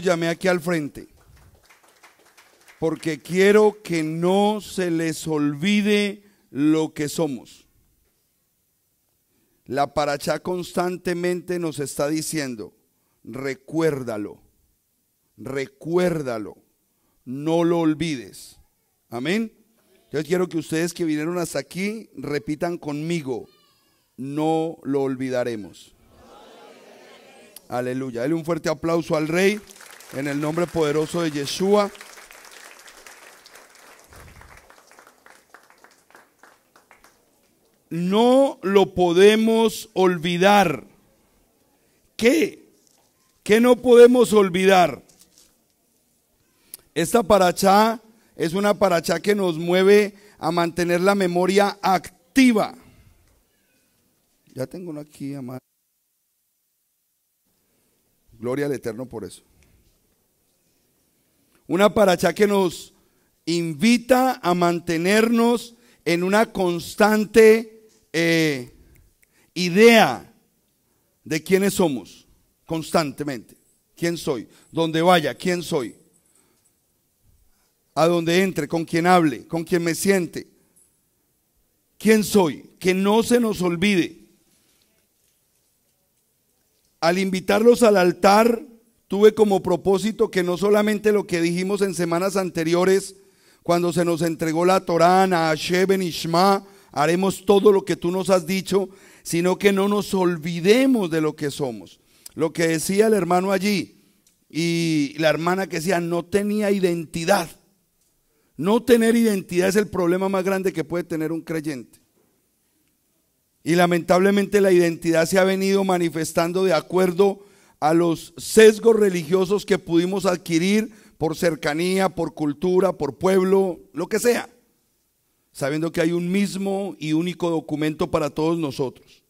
llamé aquí al frente, porque quiero que no se les olvide lo que somos. La paracha constantemente nos está diciendo, recuérdalo, recuérdalo, no lo olvides. Amén. Yo quiero que ustedes que vinieron hasta aquí repitan conmigo, no lo olvidaremos. Aleluya. Dale un fuerte aplauso al Rey. En el nombre poderoso de Yeshua. No lo podemos olvidar. ¿Qué? ¿Qué no podemos olvidar? Esta paracha es una paracha que nos mueve a mantener la memoria activa. Ya tengo uno aquí, amado. Gloria al Eterno por eso. Una paracha que nos invita a mantenernos en una constante eh, idea de quiénes somos, constantemente. ¿Quién soy? ¿Dónde vaya, ¿quién soy? A donde entre, con quién hable, con quién me siente. ¿Quién soy? Que no se nos olvide. Al invitarlos al altar, tuve como propósito que no solamente lo que dijimos en semanas anteriores, cuando se nos entregó la a Sheben y haremos todo lo que tú nos has dicho, sino que no nos olvidemos de lo que somos. Lo que decía el hermano allí y la hermana que decía, no tenía identidad. No tener identidad es el problema más grande que puede tener un creyente. Y lamentablemente la identidad se ha venido manifestando de acuerdo a los sesgos religiosos que pudimos adquirir por cercanía, por cultura, por pueblo, lo que sea, sabiendo que hay un mismo y único documento para todos nosotros.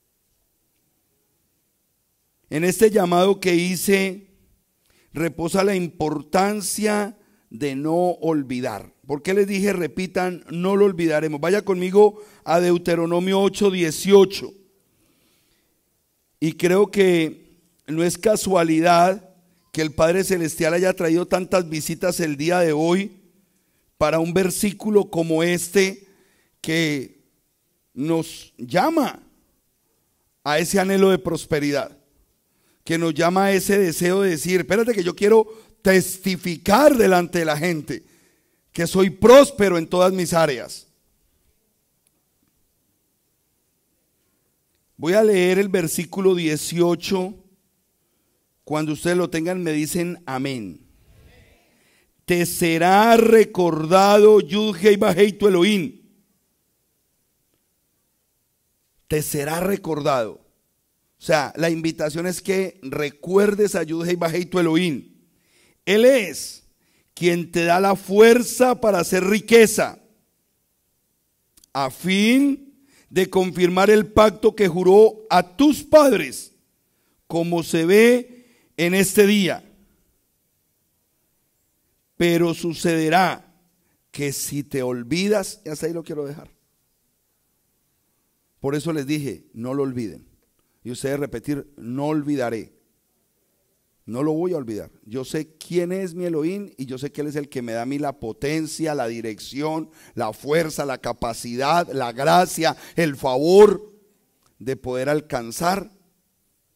En este llamado que hice reposa la importancia de no olvidar. ¿Por qué les dije, repitan, no lo olvidaremos? Vaya conmigo a Deuteronomio 8.18 Y creo que no es casualidad que el Padre Celestial haya traído tantas visitas el día de hoy para un versículo como este que nos llama a ese anhelo de prosperidad, que nos llama a ese deseo de decir, espérate que yo quiero testificar delante de la gente que soy próspero en todas mis áreas. Voy a leer el versículo 18 cuando ustedes lo tengan, me dicen amén. Te será recordado Yudhei Elohim. Te será recordado. O sea, la invitación es que recuerdes a Yudhei Elohim. Él es quien te da la fuerza para hacer riqueza a fin de confirmar el pacto que juró a tus padres, como se ve en este día. Pero sucederá que si te olvidas, y hasta ahí lo quiero dejar. Por eso les dije, no lo olviden. Y ustedes repetir, no olvidaré. No lo voy a olvidar. Yo sé quién es mi Elohim y yo sé que Él es el que me da a mí la potencia, la dirección, la fuerza, la capacidad, la gracia, el favor de poder alcanzar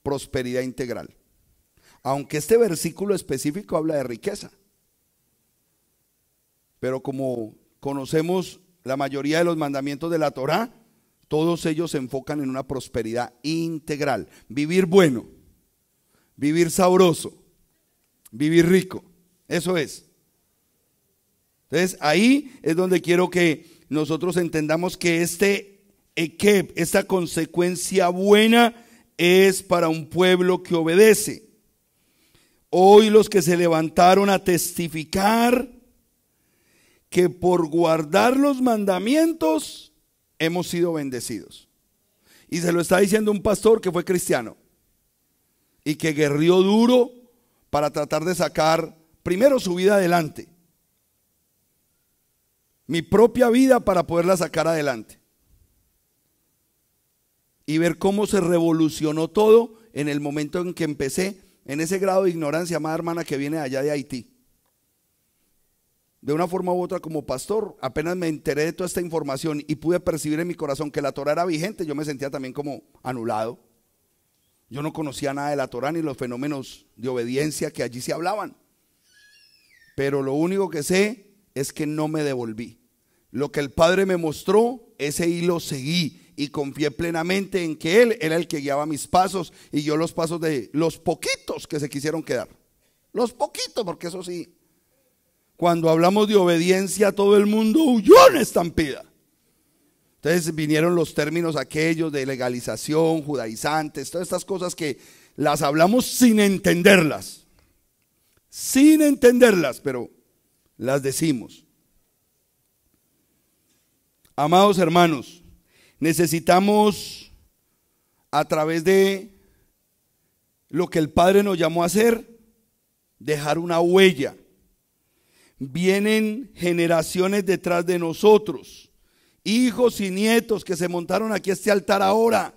prosperidad integral. Aunque este versículo específico habla de riqueza. Pero como conocemos la mayoría de los mandamientos de la Torá, todos ellos se enfocan en una prosperidad integral. Vivir bueno, vivir sabroso, vivir rico. Eso es. Entonces ahí es donde quiero que nosotros entendamos que este ekeb, esta consecuencia buena, es para un pueblo que obedece. Hoy los que se levantaron a testificar que por guardar los mandamientos hemos sido bendecidos. Y se lo está diciendo un pastor que fue cristiano y que guerrió duro para tratar de sacar primero su vida adelante, mi propia vida para poderla sacar adelante y ver cómo se revolucionó todo en el momento en que empecé en ese grado de ignorancia, amada hermana, que viene allá de Haití. De una forma u otra, como pastor, apenas me enteré de toda esta información y pude percibir en mi corazón que la Torah era vigente, yo me sentía también como anulado. Yo no conocía nada de la Torah ni los fenómenos de obediencia que allí se hablaban. Pero lo único que sé es que no me devolví. Lo que el Padre me mostró, ese hilo seguí y confié plenamente en que Él era el que guiaba mis pasos y yo los pasos de los poquitos que se quisieron quedar. Los poquitos, porque eso sí. Cuando hablamos de obediencia, todo el mundo huyó en estampida. Entonces vinieron los términos aquellos de legalización, judaizantes, todas estas cosas que las hablamos sin entenderlas. Sin entenderlas, pero las decimos. Amados hermanos, Necesitamos, a través de lo que el Padre nos llamó a hacer, dejar una huella. Vienen generaciones detrás de nosotros, hijos y nietos que se montaron aquí a este altar ahora.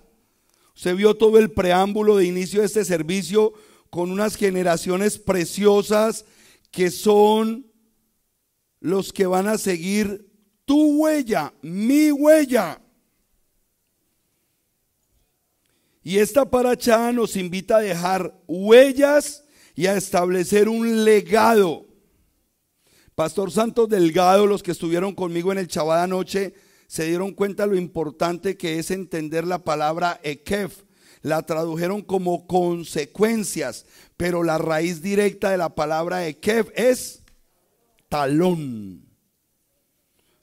Se vio todo el preámbulo de inicio de este servicio con unas generaciones preciosas que son los que van a seguir tu huella, mi huella. Y esta paracha nos invita a dejar huellas y a establecer un legado. Pastor Santos Delgado, los que estuvieron conmigo en el Chabada anoche, se dieron cuenta lo importante que es entender la palabra ekef. La tradujeron como consecuencias, pero la raíz directa de la palabra ekef es talón.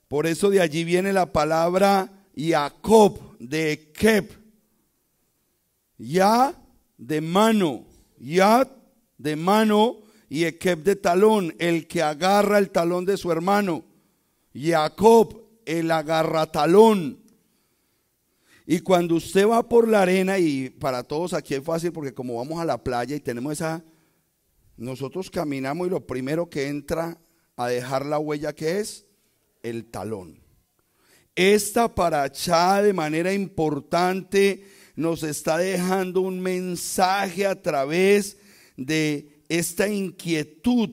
Por eso de allí viene la palabra Jacob de Ekev. Ya de mano, ya de mano y Ekeb de talón, el que agarra el talón de su hermano. Jacob, el agarra talón Y cuando usted va por la arena, y para todos aquí es fácil porque como vamos a la playa y tenemos esa, nosotros caminamos y lo primero que entra a dejar la huella que es el talón. Esta parachá de manera importante nos está dejando un mensaje a través de esta inquietud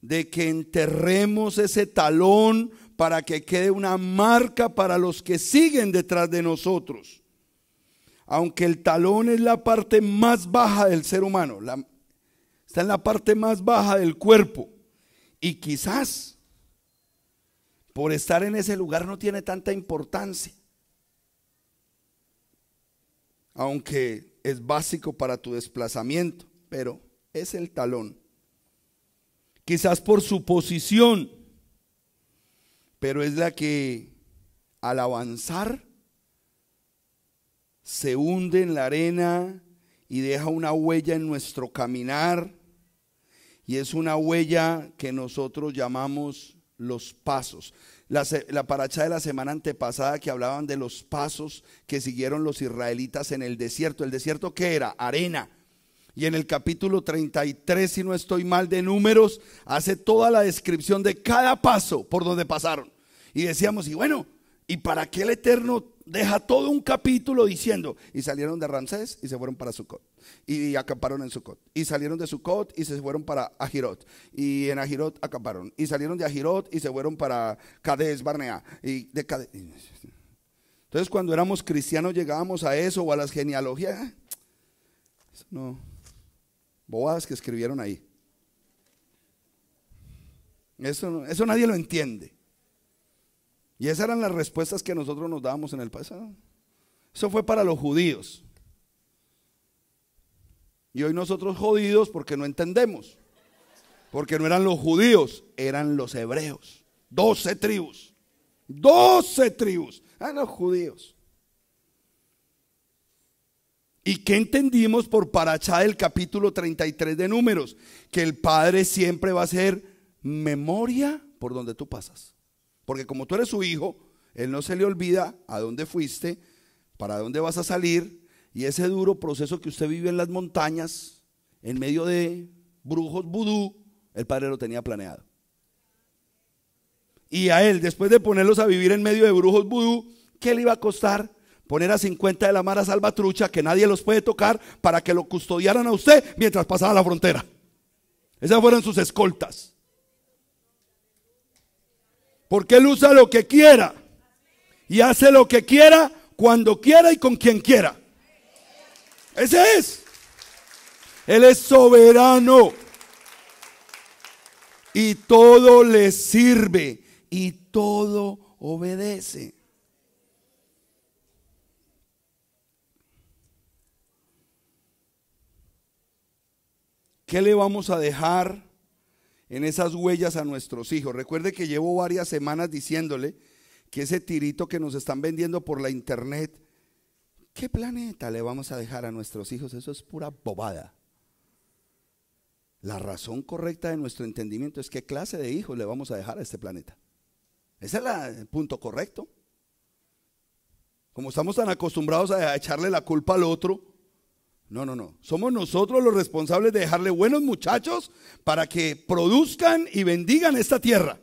de que enterremos ese talón para que quede una marca para los que siguen detrás de nosotros. Aunque el talón es la parte más baja del ser humano, está en la parte más baja del cuerpo. Y quizás por estar en ese lugar no tiene tanta importancia aunque es básico para tu desplazamiento, pero es el talón. Quizás por su posición, pero es la que al avanzar se hunde en la arena y deja una huella en nuestro caminar. Y es una huella que nosotros llamamos los pasos. La, paracha de la semana antepasada que hablaban de los pasos que siguieron los israelitas en el desierto. ¿El desierto qué era? Arena. Y en el capítulo 33, si no estoy mal de números, hace toda la descripción de cada paso por donde pasaron. Y decíamos, y bueno, ¿y para qué el Eterno deja todo un capítulo diciendo? Y salieron de Ramsés y se fueron para Sucot y acamparon en Sucot. Y salieron de Sucot y se fueron para Ajirot. Y en Ajirot acamparon. Y salieron de Ajirot y se fueron para Cades Barnea. Y de Entonces cuando éramos cristianos llegábamos a eso o a las genealogías. Ah, no. Bobadas que escribieron ahí. Eso, eso nadie lo entiende. Y esas eran las respuestas que nosotros nos dábamos en el pasado. Eso fue para los judíos. Y hoy nosotros jodidos porque no entendemos. Porque no eran los judíos, eran los hebreos. Doce tribus. Doce tribus. A ah, los judíos. ¿Y qué entendimos por Parachá del capítulo 33 de Números? Que el Padre siempre va a ser memoria por donde tú pasas. Porque como tú eres su hijo, Él no se le olvida a dónde fuiste, para dónde vas a salir, y ese duro proceso que usted vive en las montañas, en medio de brujos vudú, el padre lo tenía planeado. Y a él, después de ponerlos a vivir en medio de brujos vudú, ¿qué le iba a costar? Poner a 50 de la Mara Salvatrucha, que nadie los puede tocar, para que lo custodiaran a usted mientras pasaba la frontera. Esas fueron sus escoltas. Porque él usa lo que quiera y hace lo que quiera, cuando quiera y con quien quiera. Ese es. Él es soberano. Y todo le sirve y todo obedece. ¿Qué le vamos a dejar en esas huellas a nuestros hijos? Recuerde que llevo varias semanas diciéndole que ese tirito que nos están vendiendo por la internet ¿Qué planeta le vamos a dejar a nuestros hijos? Eso es pura bobada. La razón correcta de nuestro entendimiento es qué clase de hijos le vamos a dejar a este planeta. Ese es el punto correcto. Como estamos tan acostumbrados a, a echarle la culpa al otro, no, no, no. Somos nosotros los responsables de dejarle buenos muchachos para que produzcan y bendigan esta tierra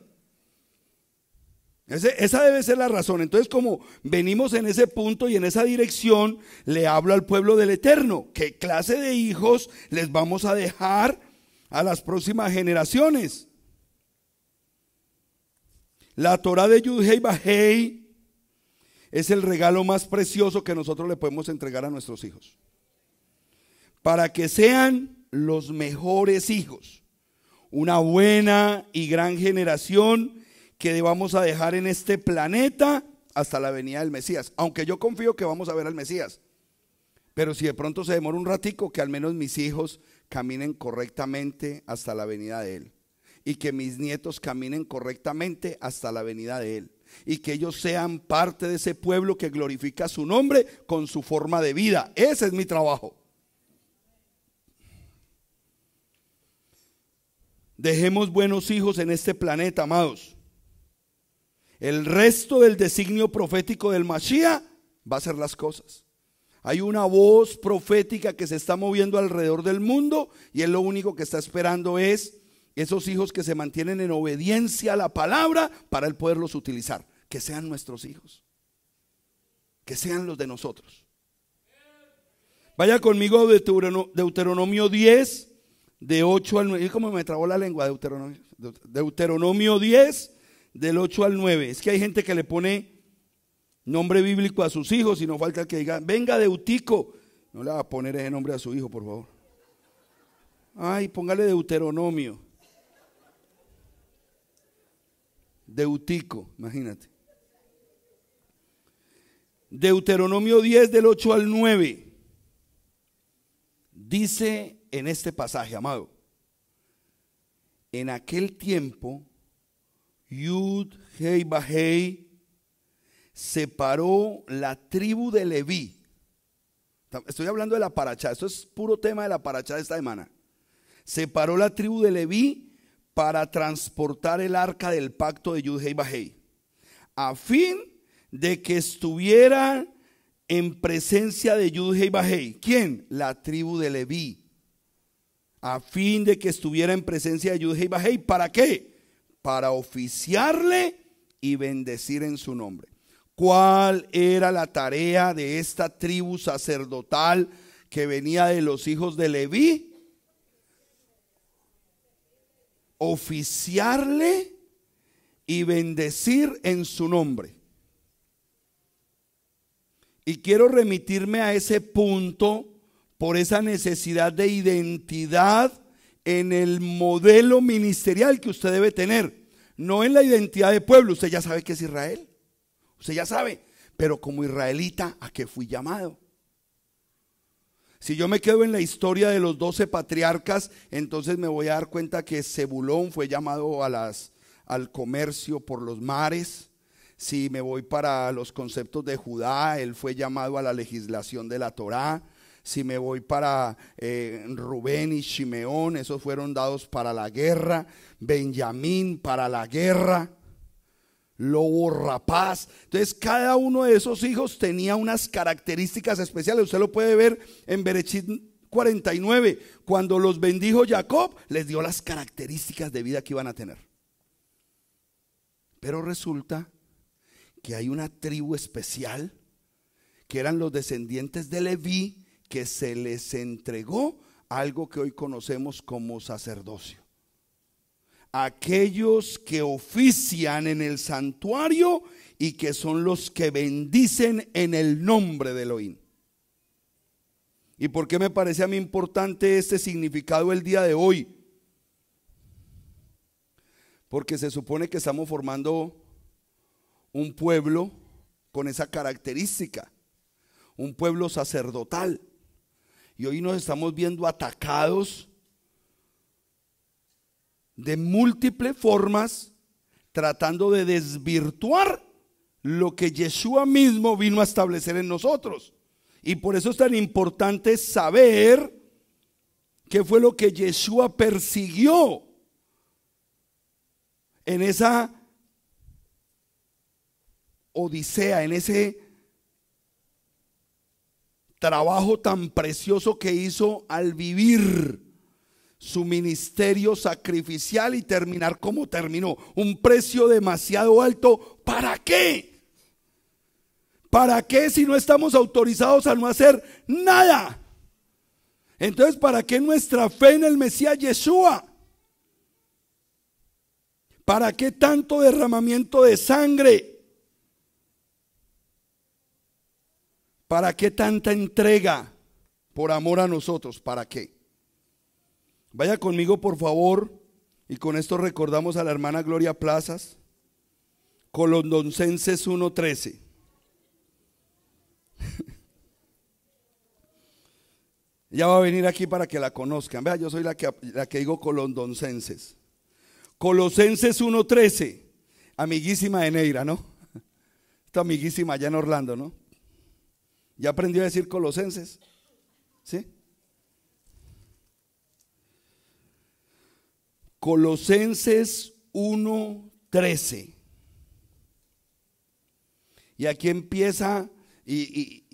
esa debe ser la razón. Entonces, como venimos en ese punto y en esa dirección, le hablo al pueblo del Eterno. ¿Qué clase de hijos les vamos a dejar a las próximas generaciones? La Torah de Yudhei Bahei es el regalo más precioso que nosotros le podemos entregar a nuestros hijos. Para que sean los mejores hijos. Una buena y gran generación que vamos a dejar en este planeta hasta la venida del Mesías. Aunque yo confío que vamos a ver al Mesías. Pero si de pronto se demora un ratico, que al menos mis hijos caminen correctamente hasta la venida de Él. Y que mis nietos caminen correctamente hasta la venida de Él. Y que ellos sean parte de ese pueblo que glorifica su nombre con su forma de vida. Ese es mi trabajo. Dejemos buenos hijos en este planeta, amados. El resto del designio profético del Mashiach va a ser las cosas. Hay una voz profética que se está moviendo alrededor del mundo y él lo único que está esperando es esos hijos que se mantienen en obediencia a la palabra para él poderlos utilizar. Que sean nuestros hijos. Que sean los de nosotros. Vaya conmigo de Deuteronomio 10, de 8 al 9. cómo me trabó la lengua? Deuteronomio, Deuteronomio 10, del 8 al 9. Es que hay gente que le pone nombre bíblico a sus hijos y no falta que diga, venga Deutico. No le va a poner ese nombre a su hijo, por favor. Ay, póngale Deuteronomio. Deutico, imagínate. Deuteronomio 10 del 8 al 9. Dice en este pasaje, amado, en aquel tiempo Yud Hei Bahei, separó la tribu de Leví. Estoy hablando de la paracha esto es puro tema de la paracha de esta semana. Separó la tribu de Leví para transportar el arca del pacto de Yud Hei Bahei, a fin de que estuviera en presencia de Yud Hei Bahei. ¿Quién? La tribu de Leví. A fin de que estuviera en presencia de Yud Hei Bahei. ¿Para qué? para oficiarle y bendecir en su nombre. ¿Cuál era la tarea de esta tribu sacerdotal que venía de los hijos de Leví? Oficiarle y bendecir en su nombre. Y quiero remitirme a ese punto por esa necesidad de identidad en el modelo ministerial que usted debe tener, no en la identidad de pueblo. Usted ya sabe que es Israel, usted ya sabe, pero como israelita, ¿a qué fui llamado? Si yo me quedo en la historia de los doce patriarcas, entonces me voy a dar cuenta que Zebulón fue llamado a las, al comercio por los mares. Si me voy para los conceptos de Judá, él fue llamado a la legislación de la Torá si me voy para eh, Rubén y Simeón, esos fueron dados para la guerra, Benjamín para la guerra, lobo rapaz. Entonces cada uno de esos hijos tenía unas características especiales. Usted lo puede ver en Berechit 49. Cuando los bendijo Jacob, les dio las características de vida que iban a tener. Pero resulta que hay una tribu especial que eran los descendientes de Leví, que se les entregó algo que hoy conocemos como sacerdocio. Aquellos que ofician en el santuario y que son los que bendicen en el nombre de Elohim. ¿Y por qué me parece a mí importante este significado el día de hoy? Porque se supone que estamos formando un pueblo con esa característica, un pueblo sacerdotal y hoy nos estamos viendo atacados de múltiples formas tratando de desvirtuar lo que Yeshua mismo vino a establecer en nosotros. Y por eso es tan importante saber qué fue lo que Yeshua persiguió en esa odisea, en ese trabajo tan precioso que hizo al vivir su ministerio sacrificial y terminar como terminó. Un precio demasiado alto. ¿Para qué? ¿Para qué si no estamos autorizados a no hacer nada? Entonces, ¿para qué nuestra fe en el Mesías Yeshua? ¿Para qué tanto derramamiento de sangre? ¿Para qué tanta entrega por amor a nosotros? ¿Para qué? Vaya conmigo, por favor, y con esto recordamos a la hermana Gloria Plazas, Colondoncenses 1.13. Ya va a venir aquí para que la conozcan. Vea, yo soy la que, la que digo colondoncenses. Colosenses 1.13. Amiguísima de Neira, ¿no? Esta amiguísima allá en Orlando, ¿no? ¿Ya aprendió a decir colosenses? ¿Sí? Colosenses 1.13. Y aquí empieza, y,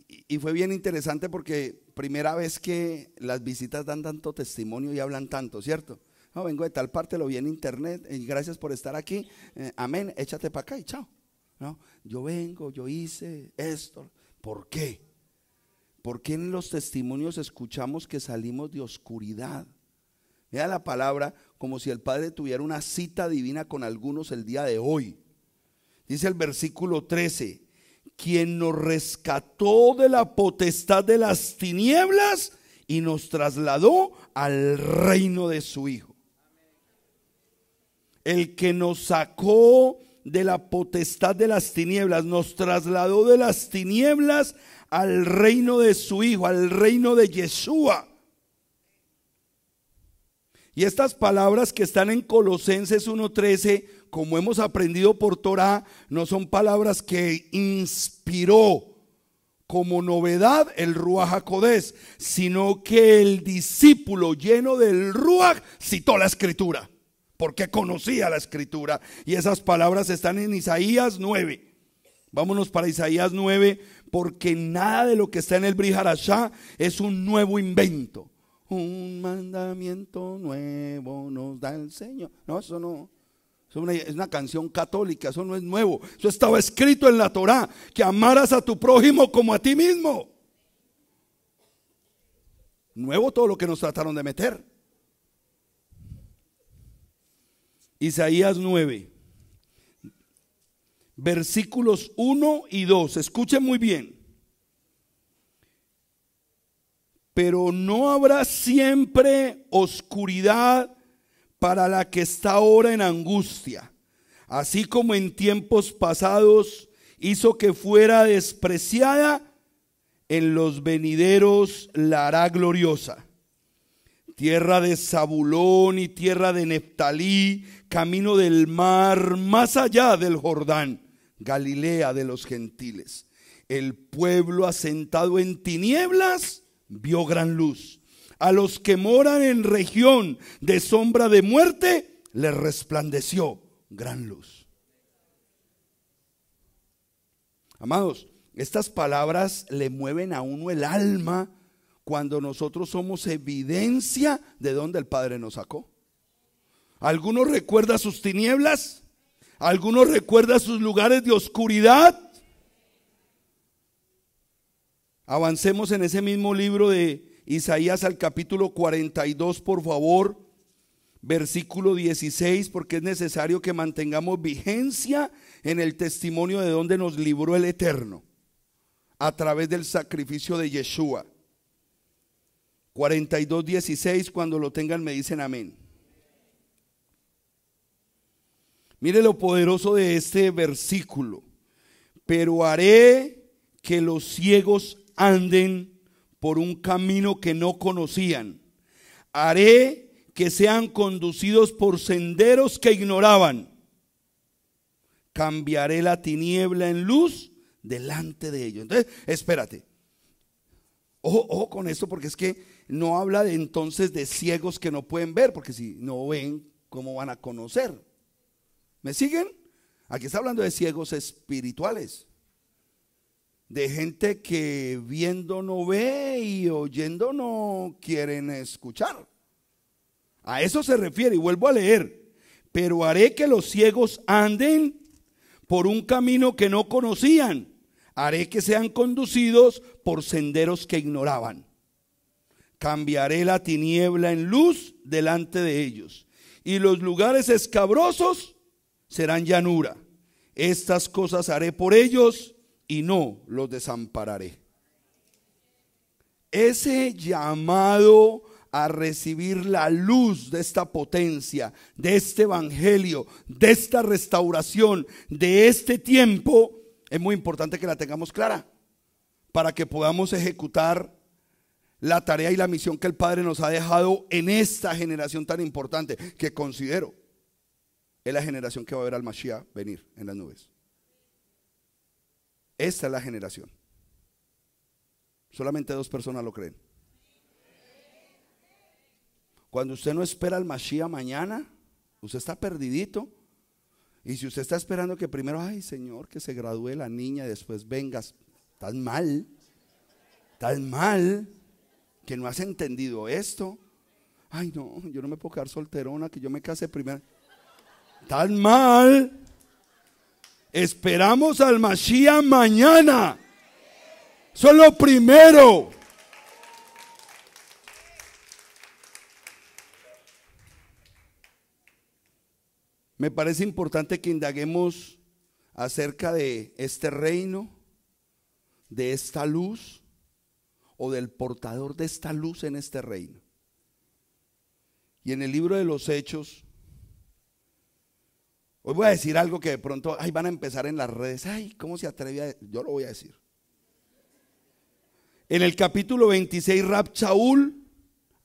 fue bien interesante porque primera vez que las visitas dan tanto testimonio y hablan tanto, ¿cierto? vengo de tal parte, lo vi en internet, y gracias por estar aquí, eh, amén, échate para acá y chao. No, yo vengo, yo hice esto, ¿por qué? ¿Por qué en los testimonios escuchamos que salimos de oscuridad? Vea la palabra como si el Padre tuviera una cita divina con algunos el día de hoy. Dice el versículo 13, quien nos rescató de la potestad de las tinieblas y nos trasladó al reino de su Hijo. El que nos sacó de la potestad de las tinieblas, nos trasladó de las tinieblas al reino de su Hijo, al reino de Yeshua. Y estas palabras que están en Colosenses 1.13, como hemos aprendido por Torah, no son palabras que inspiró como novedad el Ruach HaKodes, sino que el discípulo lleno del Ruach citó la escritura, porque conocía la escritura. Y esas palabras están en Isaías 9. Vámonos para Isaías 9, porque nada de lo que está en el Briharashá es un nuevo invento. Un mandamiento nuevo nos da el Señor. No, eso no. Es una, canción católica, eso no es nuevo. Eso estaba escrito en la Torá, que amaras a tu prójimo como a ti mismo. Nuevo todo lo que nos trataron de meter. Isaías 9 versículos 1 y 2. Escuchen muy bien. Pero no habrá siempre oscuridad para la que está ahora en angustia, así como en tiempos pasados hizo que fuera despreciada, en los venideros la hará gloriosa. Tierra de Zabulón y tierra de Neftalí, camino del mar, más allá del Jordán Galilea de los gentiles. El pueblo asentado en tinieblas vio gran luz. A los que moran en región de sombra de muerte les resplandeció gran luz. Amados, estas palabras le mueven a uno el alma cuando nosotros somos evidencia de donde el Padre nos sacó. ¿Alguno recuerda sus tinieblas? ¿Alguno recuerda sus lugares de oscuridad? Avancemos en ese mismo libro de Isaías al capítulo 42, por favor, versículo 16, porque es necesario que mantengamos vigencia en el testimonio de donde nos libró el Eterno, a través del sacrificio de Yeshua. 42, 16, cuando lo tengan me dicen amén. Mire lo poderoso de este versículo. Pero haré que los ciegos anden por un camino que no conocían. Haré que sean conducidos por senderos que ignoraban. Cambiaré la tiniebla en luz delante de ellos. Entonces, espérate. Ojo, ojo con esto porque es que no habla de entonces de ciegos que no pueden ver, porque si no ven, ¿cómo van a conocer? ¿Me siguen? Aquí está hablando de ciegos espirituales. De gente que viendo no ve y oyendo no quieren escuchar. A eso se refiere y vuelvo a leer. Pero haré que los ciegos anden por un camino que no conocían. Haré que sean conducidos por senderos que ignoraban. Cambiaré la tiniebla en luz delante de ellos. Y los lugares escabrosos serán llanura. Estas cosas haré por ellos y no los desampararé. Ese llamado a recibir la luz de esta potencia, de este evangelio, de esta restauración, de este tiempo, es muy importante que la tengamos clara para que podamos ejecutar la tarea y la misión que el Padre nos ha dejado en esta generación tan importante que considero es la generación que va a ver al Mashiach venir en las nubes. Esta es la generación. Solamente dos personas lo creen. Cuando usted no espera al Mashiach mañana, usted está perdidito. Y si usted está esperando que primero, ay Señor, que se gradúe la niña, y después vengas, tan mal, tan mal, que no has entendido esto. Ay no, yo no me puedo quedar solterona, que yo me case primero tan mal. Esperamos al Mashiach mañana. son lo primero. Me parece importante que indaguemos acerca de este reino, de esta luz o del portador de esta luz en este reino. Y en el libro de los Hechos, Hoy voy a decir algo que de pronto, van a empezar en las redes. Ay, ¿cómo se atreve a.? Yo lo voy a decir. En el capítulo 26, Rab Shaul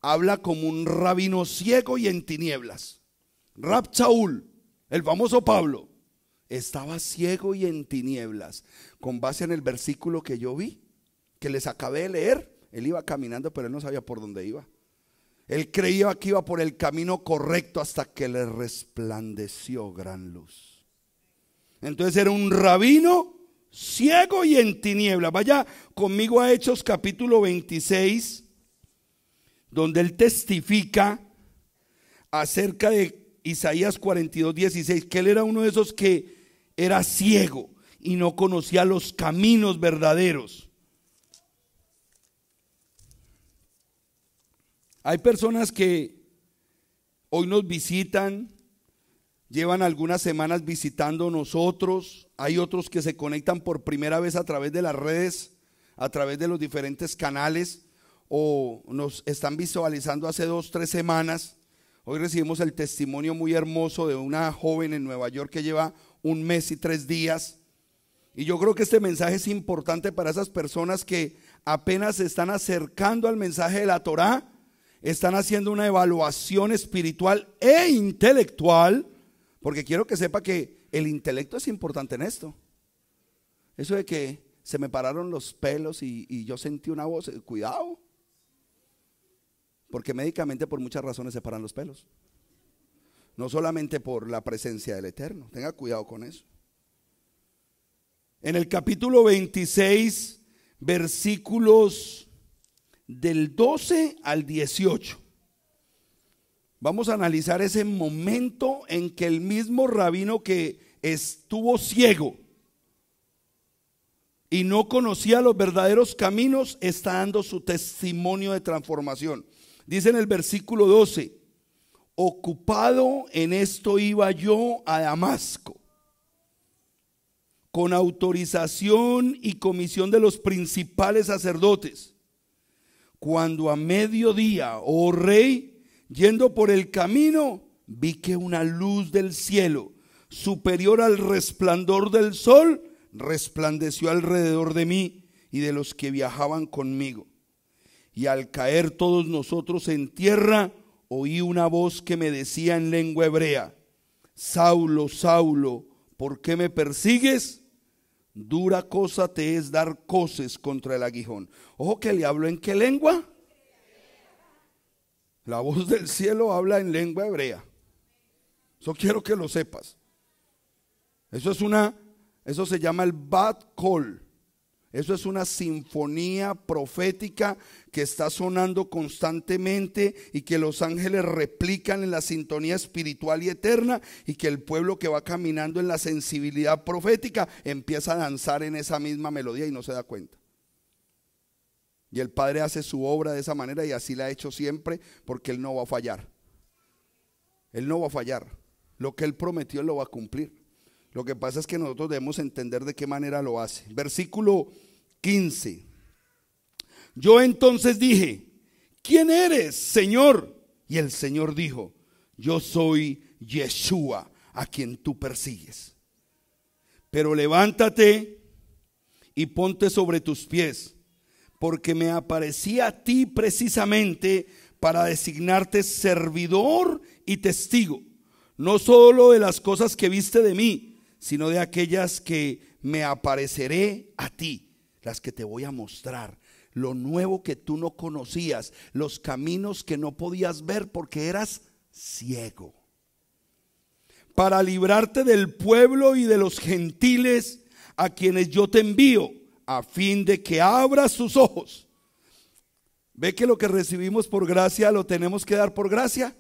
habla como un rabino ciego y en tinieblas. Rab Shaul, el famoso Pablo, estaba ciego y en tinieblas. Con base en el versículo que yo vi, que les acabé de leer, él iba caminando, pero él no sabía por dónde iba. Él creía que iba por el camino correcto hasta que le resplandeció gran luz. Entonces era un rabino ciego y en tiniebla Vaya conmigo a Hechos capítulo 26, donde él testifica acerca de Isaías 42, 16, que él era uno de esos que era ciego y no conocía los caminos verdaderos. Hay personas que hoy nos visitan, llevan algunas semanas visitando nosotros, hay otros que se conectan por primera vez a través de las redes, a través de los diferentes canales, o nos están visualizando hace dos, tres semanas. Hoy recibimos el testimonio muy hermoso de una joven en Nueva York que lleva un mes y tres días. Y yo creo que este mensaje es importante para esas personas que apenas se están acercando al mensaje de la Torá están haciendo una evaluación espiritual e intelectual, porque quiero que sepa que el intelecto es importante en esto. Eso de que se me pararon los pelos y, yo sentí una voz, eh, cuidado, porque médicamente por muchas razones se paran los pelos, no solamente por la presencia del Eterno, tenga cuidado con eso. En el capítulo 26, versículos del 12 al 18. Vamos a analizar ese momento en que el mismo rabino que estuvo ciego y no conocía los verdaderos caminos está dando su testimonio de transformación. Dice en el versículo 12, ocupado en esto iba yo a Damasco con autorización y comisión de los principales sacerdotes cuando a mediodía, oh rey, yendo por el camino, vi que una luz del cielo, superior al resplandor del sol, resplandeció alrededor de mí y de los que viajaban conmigo. Y al caer todos nosotros en tierra, oí una voz que me decía en lengua hebrea, Saulo, Saulo, ¿por qué me persigues? Dura cosa te es dar coces contra el aguijón. Ojo que le hablo en qué lengua. La voz del cielo habla en lengua hebrea. Eso quiero que lo sepas. Eso es una, eso se llama el bad call. Eso es una sinfonía profética que está sonando constantemente y que los ángeles replican en la sintonía espiritual y eterna y que el pueblo que va caminando en la sensibilidad profética empieza a danzar en esa misma melodía y no se da cuenta. Y el Padre hace su obra de esa manera y así la ha hecho siempre porque Él no va a fallar. Él no va a fallar. Lo que Él prometió lo va a cumplir. Lo que pasa es que nosotros debemos entender de qué manera lo hace. Versículo 15. Yo entonces dije, ¿quién eres, Señor? Y el Señor dijo, yo soy Yeshua, a quien tú persigues. Pero levántate y ponte sobre tus pies, porque me aparecí a ti precisamente para designarte servidor y testigo, no solo de las cosas que viste de mí, sino de aquellas que me apareceré a ti las que te voy a mostrar, lo nuevo que tú no conocías, los caminos que no podías ver porque eras ciego. Para librarte del pueblo y de los gentiles a quienes yo te envío, a fin de que abras sus ojos. ¿Ve que lo que recibimos por gracia lo tenemos que dar por gracia?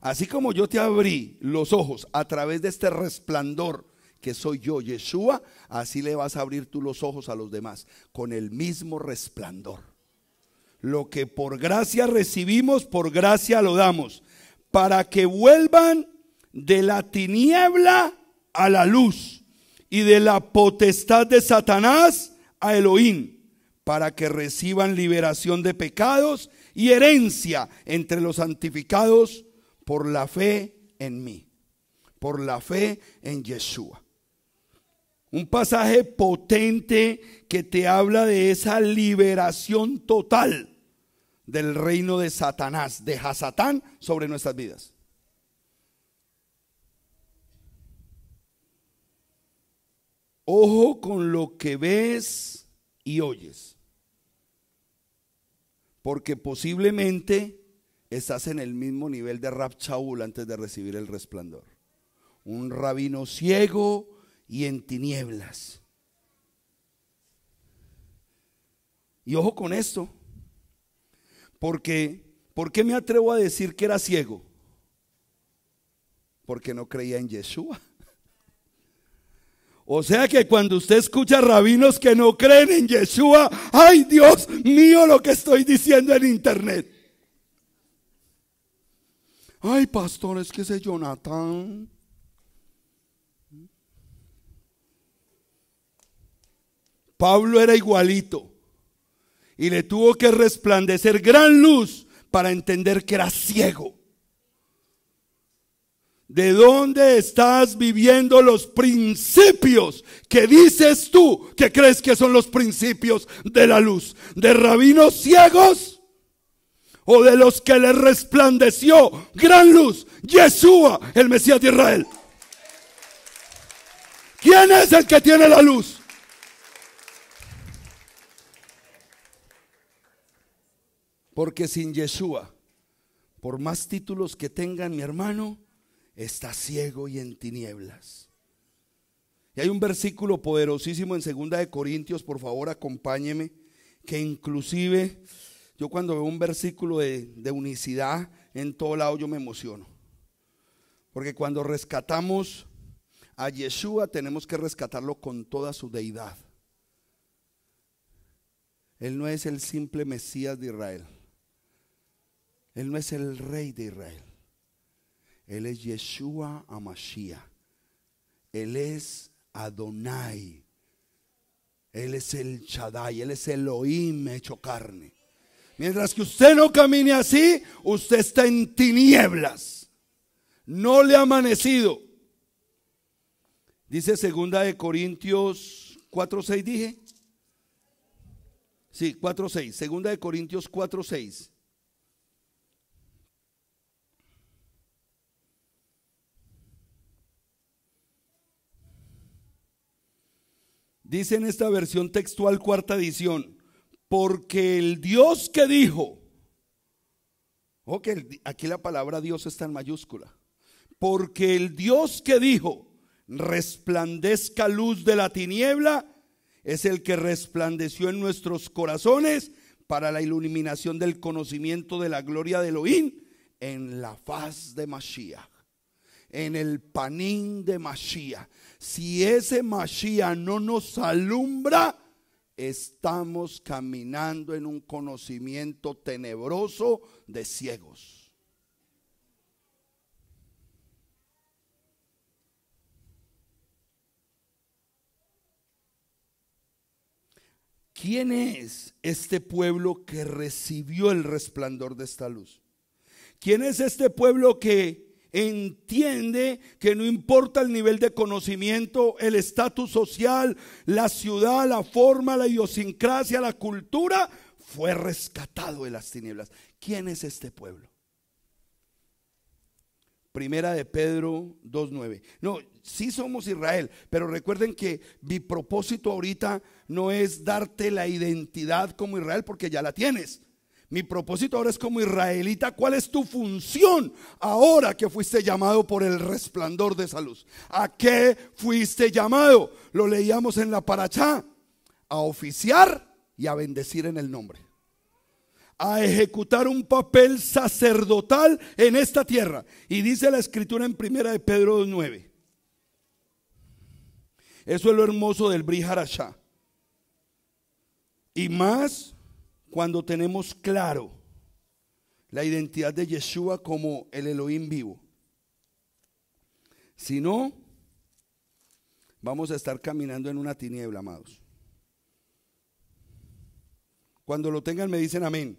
Así como yo te abrí los ojos a través de este resplandor que soy yo, Yeshua, así le vas a abrir tú los ojos a los demás, con el mismo resplandor. Lo que por gracia recibimos, por gracia lo damos, para que vuelvan de la tiniebla a la luz y de la potestad de Satanás a Elohim, para que reciban liberación de pecados y herencia entre los santificados por la fe en mí, por la fe en Yeshua. Un pasaje potente que te habla de esa liberación total del reino de Satanás, de Hasatán sobre nuestras vidas. Ojo con lo que ves y oyes, porque posiblemente estás en el mismo nivel de Rab Shaul antes de recibir el resplandor. Un rabino ciego, y en tinieblas. Y ojo con esto, porque ¿por qué me atrevo a decir que era ciego? Porque no creía en Yeshua. O sea que cuando usted escucha rabinos que no creen en Yeshua, ay Dios mío lo que estoy diciendo en internet. Ay, pastor, es que ese Jonathan Pablo era igualito y le tuvo que resplandecer gran luz para entender que era ciego. ¿De dónde estás viviendo los principios que dices tú que crees que son los principios de la luz? ¿De rabinos ciegos? ¿O de los que le resplandeció gran luz? Yeshua, el Mesías de Israel. ¿Quién es el que tiene la luz? Porque sin Yeshua, por más títulos que tengan mi hermano, está ciego y en tinieblas. Y hay un versículo poderosísimo en segunda de Corintios, por favor acompáñeme, que inclusive yo cuando veo un versículo de, de unicidad en todo lado yo me emociono. Porque cuando rescatamos a Yeshua tenemos que rescatarlo con toda su deidad. Él no es el simple Mesías de Israel. Él no es el rey de Israel. Él es Yeshua Amashia. Él es Adonai. Él es el Shaddai. Él es Elohim hecho carne. Mientras que usted no camine así, usted está en tinieblas. No le ha amanecido. Dice segunda de Corintios 4:6 dije. Sí, 4:6, segunda de Corintios 4:6. Dice en esta versión textual cuarta edición, porque el Dios que dijo, ok, aquí la palabra Dios está en mayúscula, porque el Dios que dijo, resplandezca luz de la tiniebla, es el que resplandeció en nuestros corazones para la iluminación del conocimiento de la gloria de Elohim en la faz de Mashiach en el panín de Mashiach. Si ese Mashiach no nos alumbra, estamos caminando en un conocimiento tenebroso de ciegos. ¿Quién es este pueblo que recibió el resplandor de esta luz? ¿Quién es este pueblo que entiende que no importa el nivel de conocimiento, el estatus social, la ciudad, la forma, la idiosincrasia, la cultura, fue rescatado de las tinieblas. ¿Quién es este pueblo? Primera de Pedro 2.9. No, sí somos Israel, pero recuerden que mi propósito ahorita no es darte la identidad como Israel porque ya la tienes. Mi propósito ahora es como israelita, ¿cuál es tu función ahora que fuiste llamado por el resplandor de esa luz? ¿A qué fuiste llamado? Lo leíamos en la parachá, a oficiar y a bendecir en el nombre. A ejecutar un papel sacerdotal en esta tierra. Y dice la escritura en primera de Pedro 9. Eso es lo hermoso del Briharashá. Y más cuando tenemos claro la identidad de Yeshua como el Elohim vivo. Si no, vamos a estar caminando en una tiniebla, amados. Cuando lo tengan me dicen amén.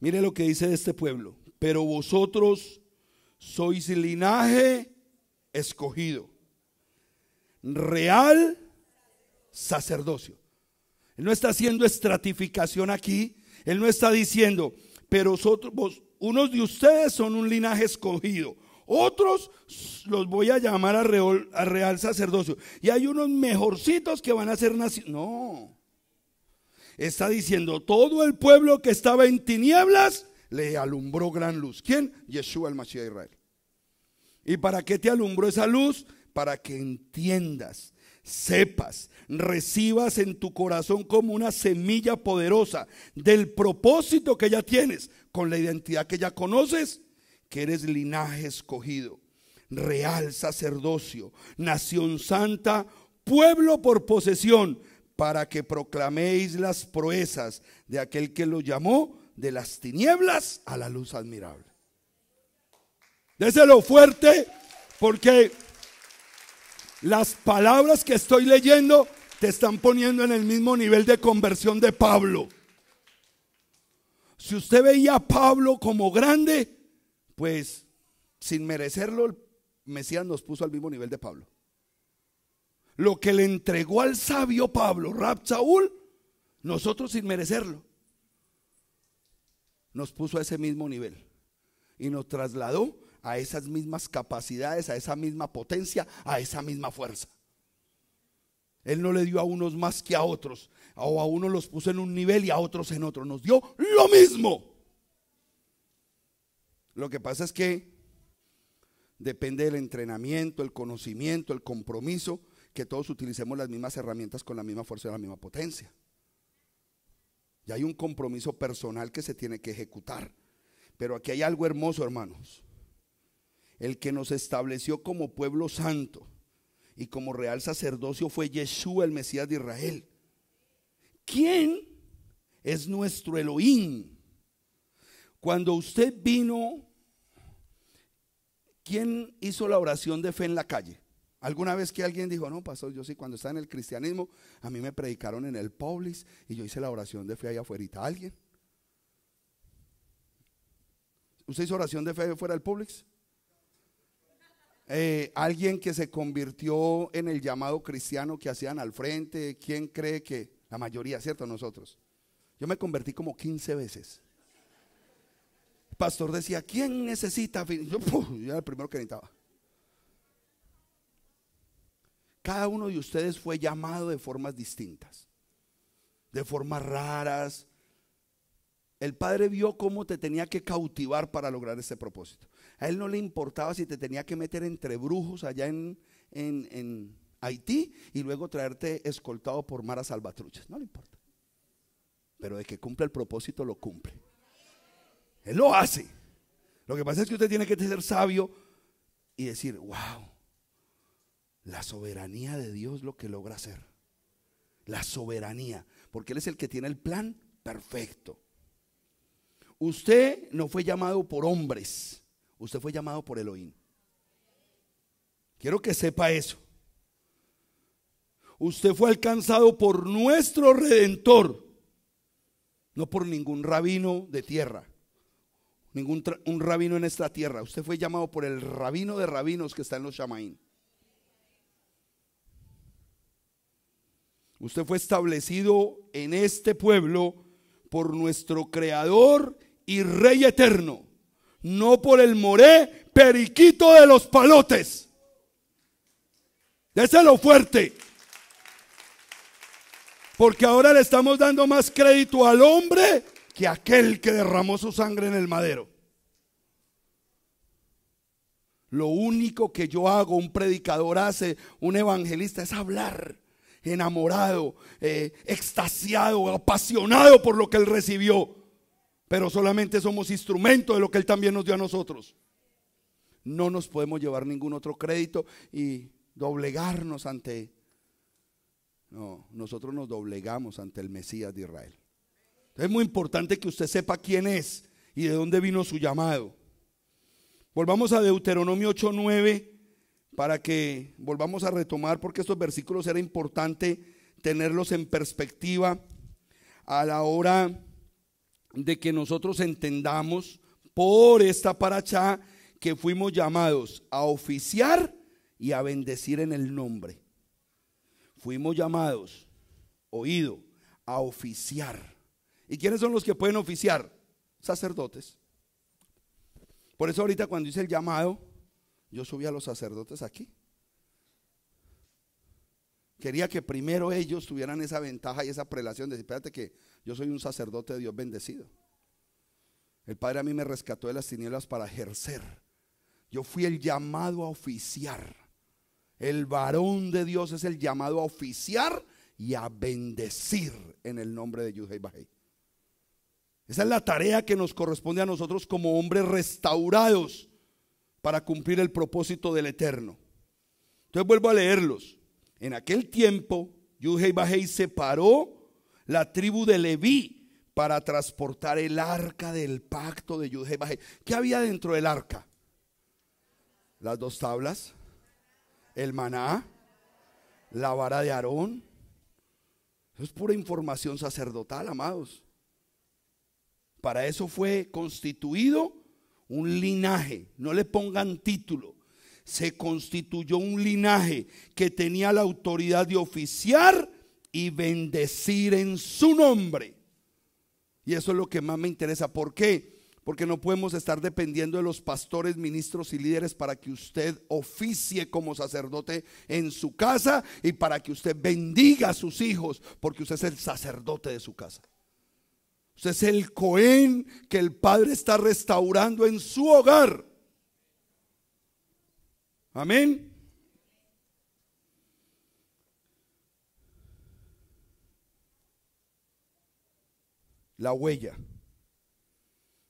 Mire lo que dice este pueblo. Pero vosotros sois linaje escogido, real sacerdocio no está haciendo estratificación aquí. Él no está diciendo, pero vosotros, unos de ustedes son un linaje escogido. Otros los voy a llamar a real, sacerdocio. Y hay unos mejorcitos que van a ser nacidos. No. Está diciendo, todo el pueblo que estaba en tinieblas le alumbró gran luz. ¿Quién? Yeshua el Mashiach Israel. ¿Y para qué te alumbró esa luz? Para que entiendas sepas, recibas en tu corazón como una semilla poderosa del propósito que ya tienes, con la identidad que ya conoces, que eres linaje escogido, real sacerdocio, nación santa, pueblo por posesión, para que proclaméis las proezas de aquel que lo llamó de las tinieblas a la luz admirable. Déselo fuerte porque las palabras que estoy leyendo te están poniendo en el mismo nivel de conversión de Pablo. Si usted veía a Pablo como grande, pues sin merecerlo, el Mesías nos puso al mismo nivel de Pablo. Lo que le entregó al sabio Pablo, Rab Saúl, nosotros sin merecerlo, nos puso a ese mismo nivel y nos trasladó a esas mismas capacidades, a esa misma potencia, a esa misma fuerza. Él no le dio a unos más que a otros, o a unos los puso en un nivel y a otros en otro, nos dio lo mismo. Lo que pasa es que depende del entrenamiento, el conocimiento, el compromiso, que todos utilicemos las mismas herramientas con la misma fuerza y la misma potencia. Y hay un compromiso personal que se tiene que ejecutar. Pero aquí hay algo hermoso, hermanos el que nos estableció como pueblo santo y como real sacerdocio fue Yeshua, el Mesías de Israel. ¿Quién es nuestro Elohim? Cuando usted vino, ¿quién hizo la oración de fe en la calle? ¿Alguna vez que alguien dijo, no, pastor, yo sí, cuando estaba en el cristianismo, a mí me predicaron en el Publix y yo hice la oración de fe ahí afuera? ¿Alguien? ¿Usted hizo oración de fe fuera del Publix? Eh, alguien que se convirtió en el llamado cristiano que hacían al frente. ¿Quién cree que? La mayoría, ¿cierto? Nosotros. Yo me convertí como 15 veces. El pastor decía, ¿quién necesita? Yo, era el primero que necesitaba. Cada uno de ustedes fue llamado de formas distintas, de formas raras. El Padre vio cómo te tenía que cautivar para lograr ese propósito. A él no le importaba si te tenía que meter entre brujos allá en, Haití y luego traerte escoltado por maras salvatruchas. No le importa. Pero de que cumpla el propósito, lo cumple. Él lo hace. Lo que pasa es que usted tiene que ser sabio y decir, wow, la soberanía de Dios lo que logra hacer. La soberanía, porque Él es el que tiene el plan perfecto. Usted no fue llamado por hombres, Usted fue llamado por Elohim. Quiero que sepa eso. Usted fue alcanzado por nuestro redentor, no por ningún rabino de tierra, ningún un rabino en esta tierra. Usted fue llamado por el rabino de rabinos que está en los Shamaín. Usted fue establecido en este pueblo por nuestro creador y rey eterno no por el moré periquito de los palotes. lo fuerte. Porque ahora le estamos dando más crédito al hombre que aquel que derramó su sangre en el madero. Lo único que yo hago, un predicador hace, un evangelista, es hablar enamorado, eh, extasiado, apasionado por lo que él recibió pero solamente somos instrumento de lo que Él también nos dio a nosotros. No nos podemos llevar ningún otro crédito y doblegarnos ante... No, nosotros nos doblegamos ante el Mesías de Israel. Es muy importante que usted sepa quién es y de dónde vino su llamado. Volvamos a Deuteronomio 8:9 para que volvamos a retomar, porque estos versículos era importante tenerlos en perspectiva a la hora de que nosotros entendamos por esta paracha que fuimos llamados a oficiar y a bendecir en el nombre. Fuimos llamados, oído, a oficiar. ¿Y quiénes son los que pueden oficiar? Sacerdotes. Por eso ahorita cuando hice el llamado, yo subí a los sacerdotes aquí. Quería que primero ellos tuvieran esa ventaja y esa prelación de decir, espérate que yo soy un sacerdote de Dios bendecido. El Padre a mí me rescató de las tinieblas para ejercer. Yo fui el llamado a oficiar. El varón de Dios es el llamado a oficiar y a bendecir en el nombre de Yudhei Esa es la tarea que nos corresponde a nosotros como hombres restaurados para cumplir el propósito del Eterno. Entonces vuelvo a leerlos. En aquel tiempo, Yudhei se paró la tribu de Leví, para transportar el arca del pacto de Yudhebaje. ¿Qué había dentro del arca? Las dos tablas, el maná, la vara de Aarón. Eso es pura información sacerdotal, amados. Para eso fue constituido un linaje. No le pongan título. Se constituyó un linaje que tenía la autoridad de oficiar y bendecir en su nombre. Y eso es lo que más me interesa. ¿Por qué? Porque no podemos estar dependiendo de los pastores, ministros y líderes para que usted oficie como sacerdote en su casa y para que usted bendiga a sus hijos, porque usted es el sacerdote de su casa. Usted es el cohen que el Padre está restaurando en su hogar. Amén. la huella.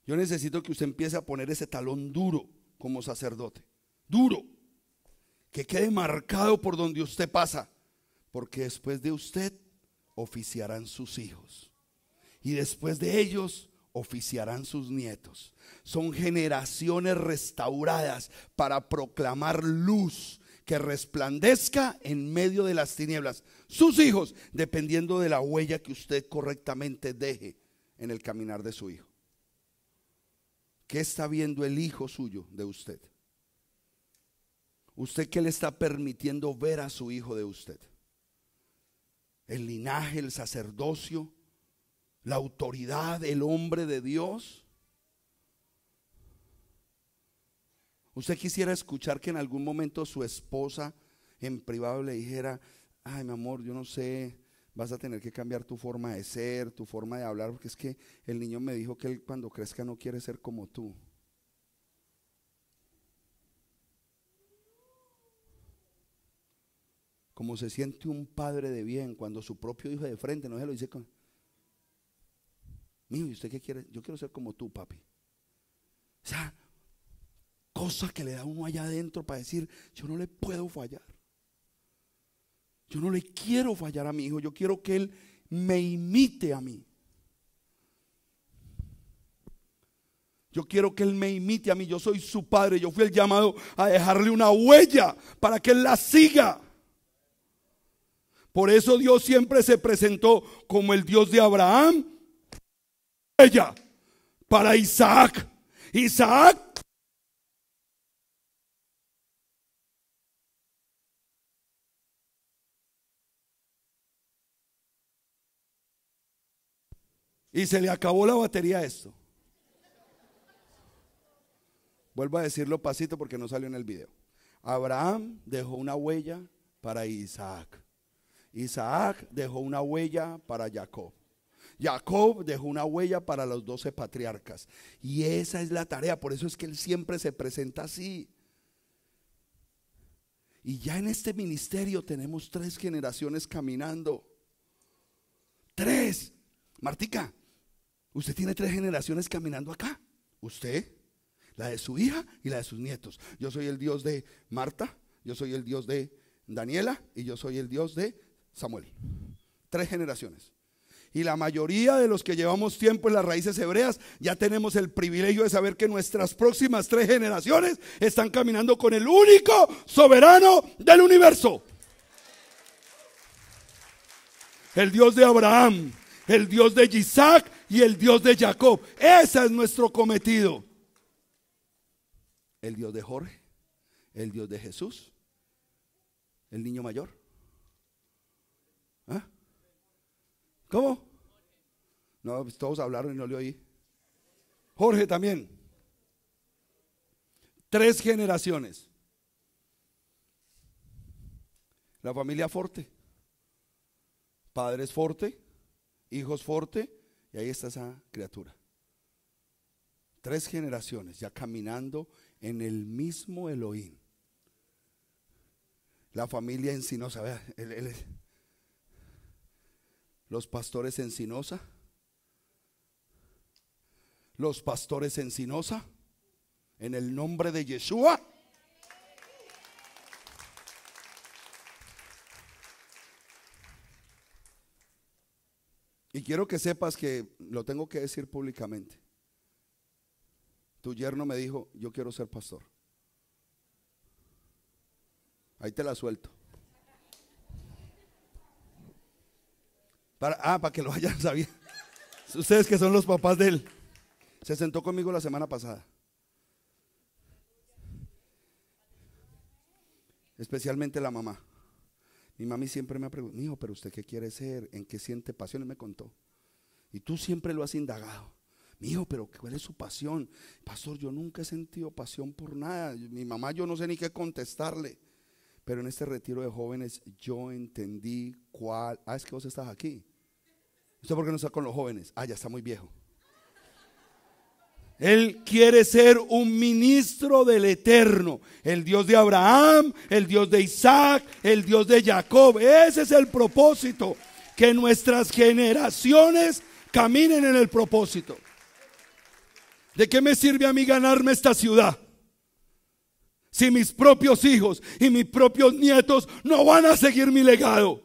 Yo necesito que usted empiece a poner ese talón duro como sacerdote. Duro. Que quede marcado por donde usted pasa. Porque después de usted oficiarán sus hijos. Y después de ellos oficiarán sus nietos. Son generaciones restauradas para proclamar luz que resplandezca en medio de las tinieblas. Sus hijos, dependiendo de la huella que usted correctamente deje en el caminar de su hijo? ¿Qué está viendo el hijo suyo de usted? ¿Usted qué le está permitiendo ver a su hijo de usted? ¿El linaje, el sacerdocio, la autoridad, el hombre de Dios? ¿Usted quisiera escuchar que en algún momento su esposa en privado le dijera, ay mi amor, yo no sé, vas a tener que cambiar tu forma de ser, tu forma de hablar, porque es que el niño me dijo que él cuando crezca no quiere ser como tú. Como se siente un padre de bien cuando su propio hijo de frente no se lo dice con... Mío, ¿y usted qué quiere? Yo quiero ser como tú, papi. O sea, Cosas que le da uno allá adentro para decir, yo no le puedo fallar. Yo no le quiero fallar a mi hijo, yo quiero que él me imite a mí. Yo quiero que Él me imite a mí. Yo soy su padre. Yo fui el llamado a dejarle una huella para que Él la siga. Por eso Dios siempre se presentó como el Dios de Abraham. Ella, para Isaac. Isaac y se le acabó la batería a esto. Vuelvo a decirlo pasito porque no salió en el video. Abraham dejó una huella para Isaac. Isaac dejó una huella para Jacob. Jacob dejó una huella para los doce patriarcas. Y esa es la tarea. Por eso es que él siempre se presenta así. Y ya en este ministerio tenemos tres generaciones caminando. Tres. Martica, Usted tiene tres generaciones caminando acá. Usted, la de su hija y la de sus nietos. Yo soy el Dios de Marta, yo soy el Dios de Daniela y yo soy el Dios de Samuel. Tres generaciones. Y la mayoría de los que llevamos tiempo en las raíces hebreas ya tenemos el privilegio de saber que nuestras próximas tres generaciones están caminando con el único soberano del universo. El Dios de Abraham, el Dios de Isaac y el Dios de Jacob. Ese es nuestro cometido. El Dios de Jorge, el Dios de Jesús, el niño mayor. ¿Ah? ¿Cómo? No, pues todos hablaron y no le oí. Jorge también. Tres generaciones. La familia Forte. Padres Forte, hijos Forte y ahí está esa criatura. Tres generaciones ya caminando en el mismo Elohim. La familia Encinosa, vea, los pastores Encinosa, los pastores Encinosa, en el nombre de Yeshua. Y quiero que sepas que lo tengo que decir públicamente. Tu yerno me dijo, yo quiero ser pastor. Ahí te la suelto. Para, ah, para que lo hayan sabido. Ustedes que son los papás de él. Se sentó conmigo la semana pasada. Especialmente la mamá. Mi mami siempre me ha preguntado, hijo, pero usted qué quiere ser, en qué siente pasión, Y me contó. Y tú siempre lo has indagado. Mijo, pero ¿cuál es su pasión? Pastor, yo nunca he sentido pasión por nada. Mi mamá, yo no sé ni qué contestarle. Pero en este retiro de jóvenes yo entendí cuál... Ah, es que vos estás aquí. ¿Usted por qué no está con los jóvenes? Ah, ya está muy viejo. Él quiere ser un ministro del eterno, el Dios de Abraham, el Dios de Isaac, el Dios de Jacob. Ese es el propósito, que nuestras generaciones caminen en el propósito. ¿De qué me sirve a mí ganarme esta ciudad? Si mis propios hijos y mis propios nietos no van a seguir mi legado.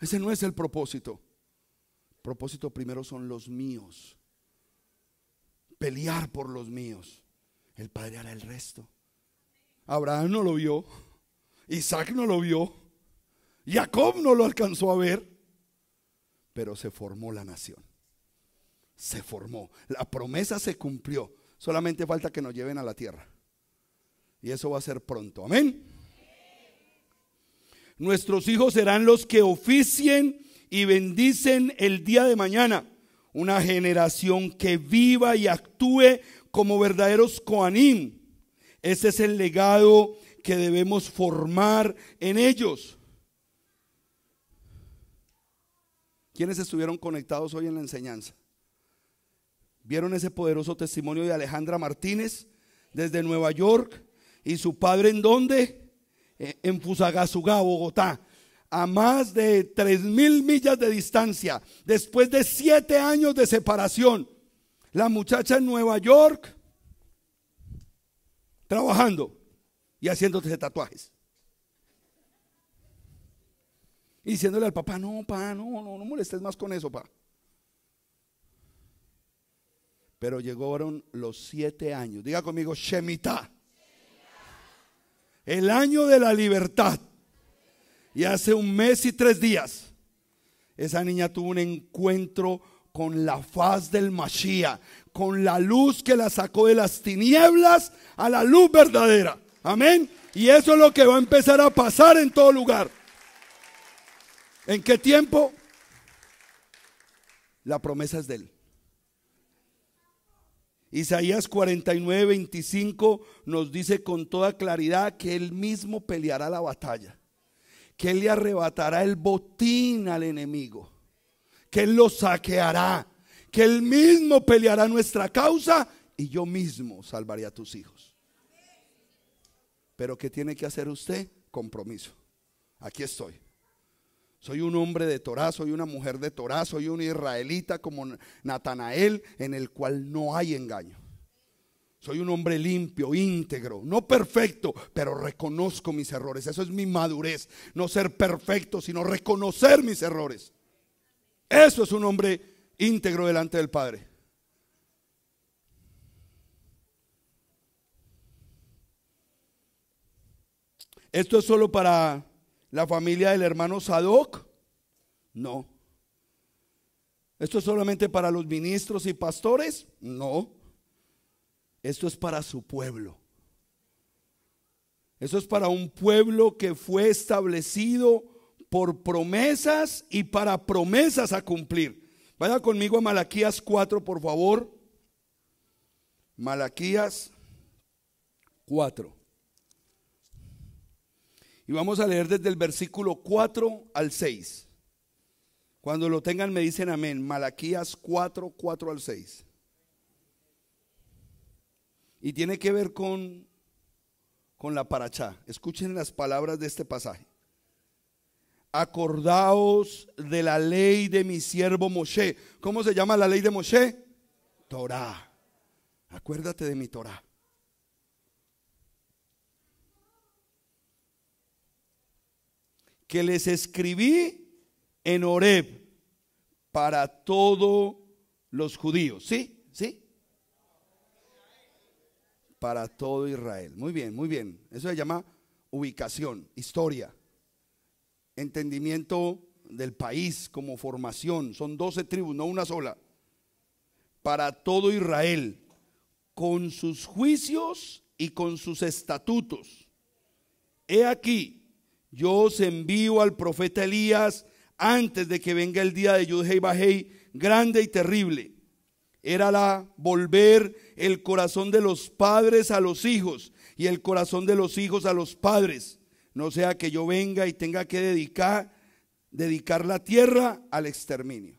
Ese no es el propósito. Propósito primero son los míos. Pelear por los míos. El Padre hará el resto. Abraham no lo vio. Isaac no lo vio. Jacob no lo alcanzó a ver. Pero se formó la nación. Se formó. La promesa se cumplió. Solamente falta que nos lleven a la tierra. Y eso va a ser pronto. Amén. Nuestros hijos serán los que oficien y bendicen el día de mañana. Una generación que viva y actúe como verdaderos Coanim. Ese es el legado que debemos formar en ellos. ¿Quiénes estuvieron conectados hoy en la enseñanza? ¿Vieron ese poderoso testimonio de Alejandra Martínez desde Nueva York? ¿Y su padre en dónde? Eh, en Fusagasugá, Bogotá a más de 3.000 mil millas de distancia, después de siete años de separación, la muchacha en Nueva York trabajando y haciéndose tatuajes. Y diciéndole al papá, no, pa, no, no, no molestes más con eso, pa. Pero llegaron los siete años. Diga conmigo, Shemitah. El año de la libertad. Y hace un mes y tres días, esa niña tuvo un encuentro con la faz del Mashiach, con la luz que la sacó de las tinieblas a la luz verdadera. Amén. Y eso es lo que va a empezar a pasar en todo lugar. ¿En qué tiempo? La promesa es de él. Isaías 49, 25 nos dice con toda claridad que él mismo peleará la batalla que Él le arrebatará el botín al enemigo, que Él lo saqueará, que Él mismo peleará nuestra causa y yo mismo salvaré a tus hijos. Pero ¿qué tiene que hacer usted? Compromiso. Aquí estoy. Soy un hombre de Torá, soy una mujer de Torá, soy un israelita como Natanael, en el cual no hay engaño. Soy un hombre limpio, íntegro, no perfecto, pero reconozco mis errores. Eso es mi madurez. No ser perfecto, sino reconocer mis errores. Eso es un hombre íntegro delante del Padre. ¿Esto es solo para la familia del hermano Sadoc? No. ¿Esto es solamente para los ministros y pastores? No. Esto es para su pueblo. Eso es para un pueblo que fue establecido por promesas y para promesas a cumplir. Vaya conmigo a Malaquías 4, por favor. Malaquías 4. Y vamos a leer desde el versículo 4 al 6. Cuando lo tengan me dicen amén. Malaquías 4, 4 al 6. Y tiene que ver con, con la parachá. Escuchen las palabras de este pasaje. Acordaos de la ley de mi siervo Moshe. ¿Cómo se llama la ley de Moshe? Torah. Acuérdate de mi Torah. Que les escribí en Oreb para todos los judíos. ¿Sí? ¿Sí? para todo Israel. Muy bien, muy bien. Eso se llama ubicación, historia, entendimiento del país como formación. Son doce tribus, no una sola. Para todo Israel, con sus juicios y con sus estatutos. He aquí, yo os envío al profeta Elías antes de que venga el día de Yudhei Bajei, grande y terrible. Era la volver el corazón de los padres a los hijos y el corazón de los hijos a los padres. No sea que yo venga y tenga que dedicar, dedicar la tierra al exterminio.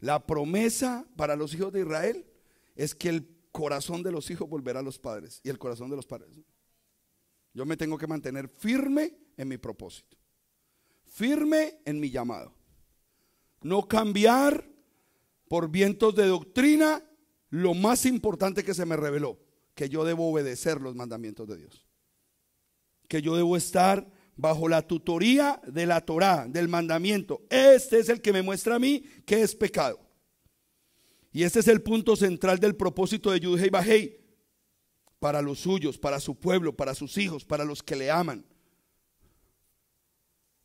La promesa para los hijos de Israel es que el corazón de los hijos volverá a los padres y el corazón de los padres. Yo me tengo que mantener firme en mi propósito, firme en mi llamado. No cambiar por vientos de doctrina lo más importante que se me reveló, que yo debo obedecer los mandamientos de Dios. Que yo debo estar bajo la tutoría de la Torá, del mandamiento. Este es el que me muestra a mí que es pecado. Y este es el punto central del propósito de Yudhei Bahei para los suyos, para su pueblo, para sus hijos, para los que le aman.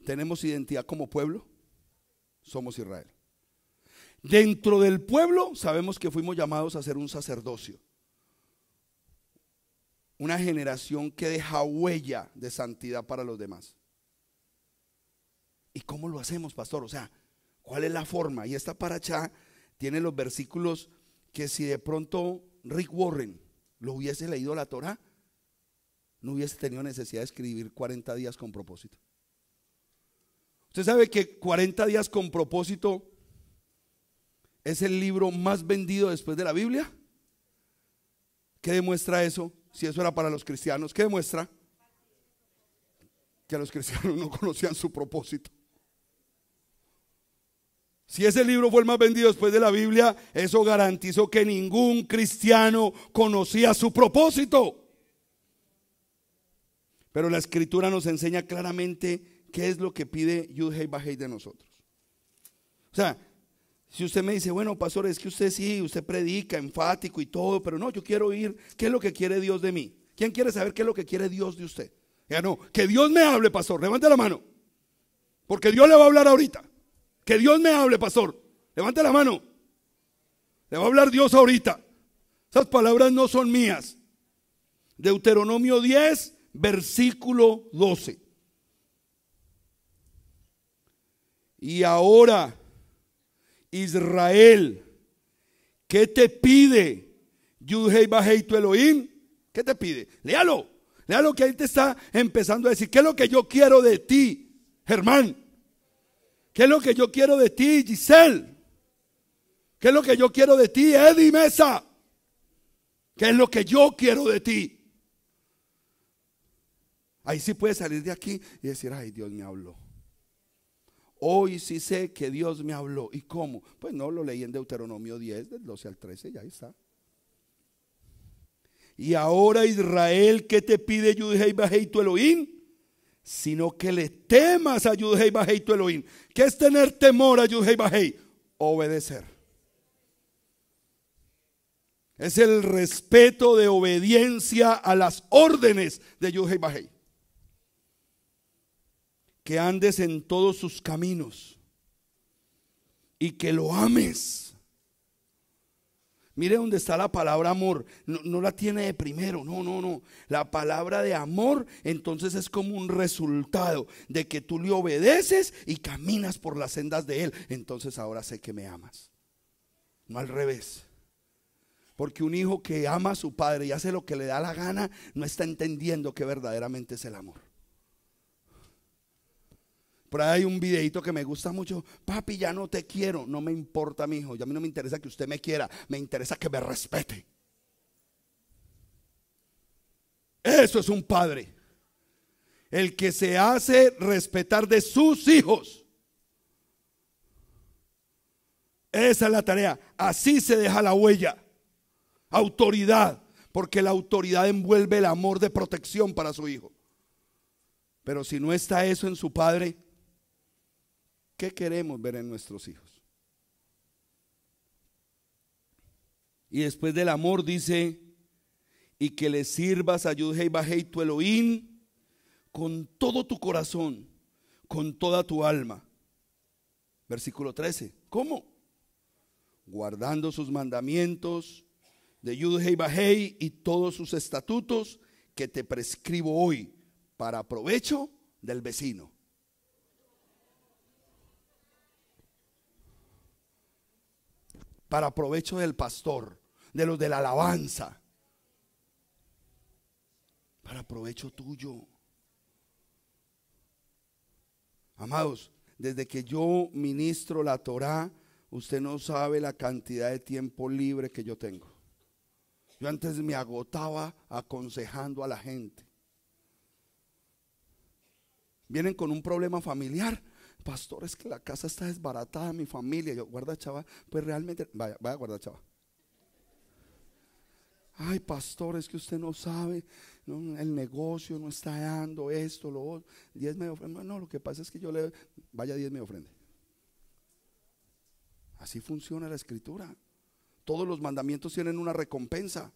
¿Tenemos identidad como pueblo? Somos Israel. Dentro del pueblo sabemos que fuimos llamados a ser un sacerdocio. Una generación que deja huella de santidad para los demás. ¿Y cómo lo hacemos, pastor? O sea, ¿cuál es la forma? Y esta paracha tiene los versículos que si de pronto Rick Warren lo hubiese leído la Torah, no hubiese tenido necesidad de escribir 40 días con propósito. Usted sabe que 40 días con propósito es el libro más vendido después de la Biblia. ¿Qué demuestra eso? Si eso era para los cristianos, ¿qué demuestra? Que los cristianos no conocían su propósito. Si ese libro fue el más vendido después de la Biblia, eso garantizó que ningún cristiano conocía su propósito. Pero la escritura nos enseña claramente qué es lo que pide Yudhei hei de nosotros. O sea, si usted me dice, bueno, pastor, es que usted sí, usted predica enfático y todo, pero no, yo quiero oír qué es lo que quiere Dios de mí. ¿Quién quiere saber qué es lo que quiere Dios de usted? Ya no, que Dios me hable, pastor, levante la mano. Porque Dios le va a hablar ahorita. Que Dios me hable, pastor, levante la mano. Le va a hablar Dios ahorita. Esas palabras no son mías. Deuteronomio 10, versículo 12. Y ahora, Israel, ¿qué te pide? Yudhei Elohim, ¿qué te pide? Léalo, léalo que ahí te está empezando a decir, ¿qué es lo que yo quiero de ti, Germán? ¿Qué es lo que yo quiero de ti, Giselle? ¿Qué es lo que yo quiero de ti, Eddie Mesa? ¿Qué es lo que yo quiero de ti? Ahí sí puedes salir de aquí y decir, ay, Dios me habló. Hoy sí sé que Dios me habló. ¿Y cómo? Pues no, lo leí en Deuteronomio 10, del 12 al 13, ya está. Y ahora Israel, ¿qué te pide Yudhei Bajei tu Elohim? Sino que le temas a Yudhei Bajei tu Elohim. ¿Qué es tener temor a Yudhei Bajei? Obedecer. Es el respeto de obediencia a las órdenes de Yudhei Bajei que andes en todos sus caminos y que lo ames. Mire dónde está la palabra amor. No, la tiene de primero, no, no, no. La palabra de amor entonces es como un resultado de que tú le obedeces y caminas por las sendas de Él. Entonces ahora sé que me amas. No al revés. Porque un hijo que ama a su padre y hace lo que le da la gana, no está entendiendo que verdaderamente es el amor. Por ahí hay un videito que me gusta mucho. Papi, ya no te quiero. No me importa, mi hijo. Ya a mí no me interesa que usted me quiera. Me interesa que me respete. Eso es un padre. El que se hace respetar de sus hijos. Esa es la tarea. Así se deja la huella. Autoridad. Porque la autoridad envuelve el amor de protección para su hijo. Pero si no está eso en su padre, ¿Qué queremos ver en nuestros hijos? Y después del amor dice, y que le sirvas a Yudhei Bajei tu Elohim con todo tu corazón, con toda tu alma. Versículo 13. ¿Cómo? Guardando sus mandamientos de Yudhei y todos sus estatutos que te prescribo hoy para provecho del vecino. para provecho del pastor, de los de la alabanza, para provecho tuyo. Amados, desde que yo ministro la Torá, usted no sabe la cantidad de tiempo libre que yo tengo. Yo antes me agotaba aconsejando a la gente. Vienen con un problema familiar, pastor, es que la casa está desbaratada, mi familia. Yo, guarda chava, pues realmente, vaya, vaya, guarda chava. Ay, pastor, es que usted no sabe, el negocio no está dando esto, lo otro. Diez me ofrenda. No, lo que pasa es que yo le, vaya, diez me ofrende. Así funciona la escritura. Todos los mandamientos tienen una recompensa.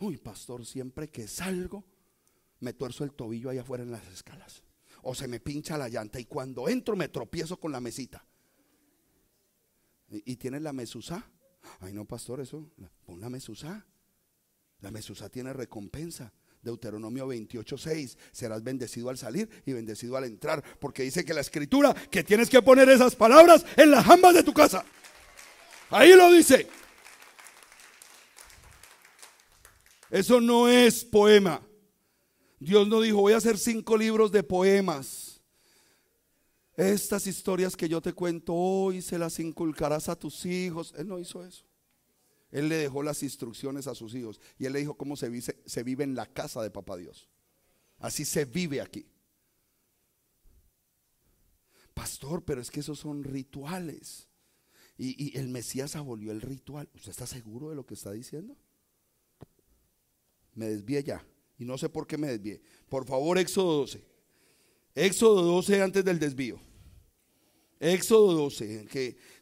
Uy, pastor, siempre que salgo, me tuerzo el tobillo ahí afuera en las escalas o se me pincha la llanta y cuando entro me tropiezo con la mesita. ¿Y, tienes la mesusa? Ay, no, pastor, eso, pon la mesusa. La mesusa tiene recompensa. Deuteronomio 28, 6. Serás bendecido al salir y bendecido al entrar. Porque dice que la escritura que tienes que poner esas palabras en las jambas de tu casa. Ahí lo dice. Eso no es poema. Dios no dijo, voy a hacer cinco libros de poemas. Estas historias que yo te cuento hoy se las inculcarás a tus hijos. Él no hizo eso. Él le dejó las instrucciones a sus hijos y él le dijo cómo se vive, se vive en la casa de papá Dios. Así se vive aquí. Pastor, pero es que esos son rituales. Y, el Mesías abolió el ritual. ¿Usted está seguro de lo que está diciendo? Me desvía ya. Y no sé por qué me desvié. Por favor, Éxodo 12. Éxodo 12 antes del desvío. Éxodo 12,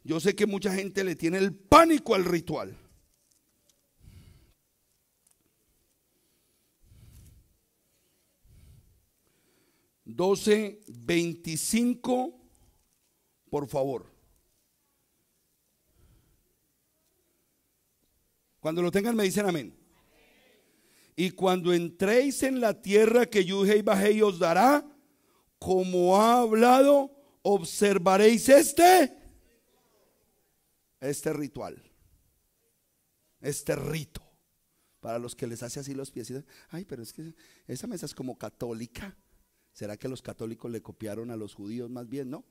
yo sé que mucha gente le tiene el pánico al ritual. 12, 25, por favor. Cuando lo tengan me dicen amén. Y cuando entréis en la tierra que y Bajei os dará, como ha hablado, observaréis este, este ritual, este rito. Para los que les hace así los pies, ay, pero es que esa mesa es como católica. ¿Será que los católicos le copiaron a los judíos más bien? No.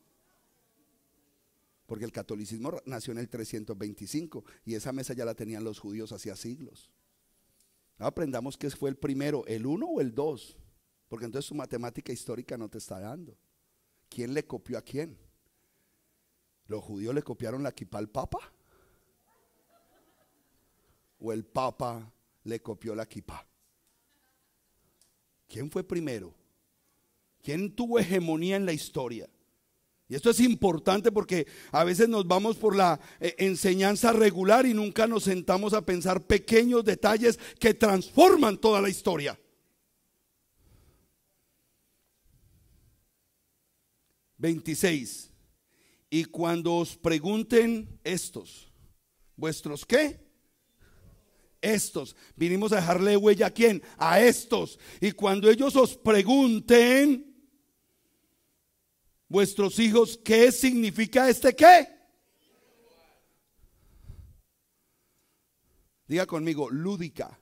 Porque el catolicismo nació en el 325 y esa mesa ya la tenían los judíos hacía siglos aprendamos qué fue el primero, el uno o el dos, porque entonces su matemática histórica no te está dando. ¿Quién le copió a quién? ¿Los judíos le copiaron la equipa al papa? ¿O el papa le copió la equipa? ¿Quién fue primero? ¿Quién tuvo hegemonía en la historia? Y esto es importante porque a veces nos vamos por la eh, enseñanza regular y nunca nos sentamos a pensar pequeños detalles que transforman toda la historia. 26 Y cuando os pregunten estos, vuestros qué? Estos. Vinimos a dejarle huella a quién? A estos. Y cuando ellos os pregunten, vuestros hijos, ¿qué significa este qué? Diga conmigo, lúdica.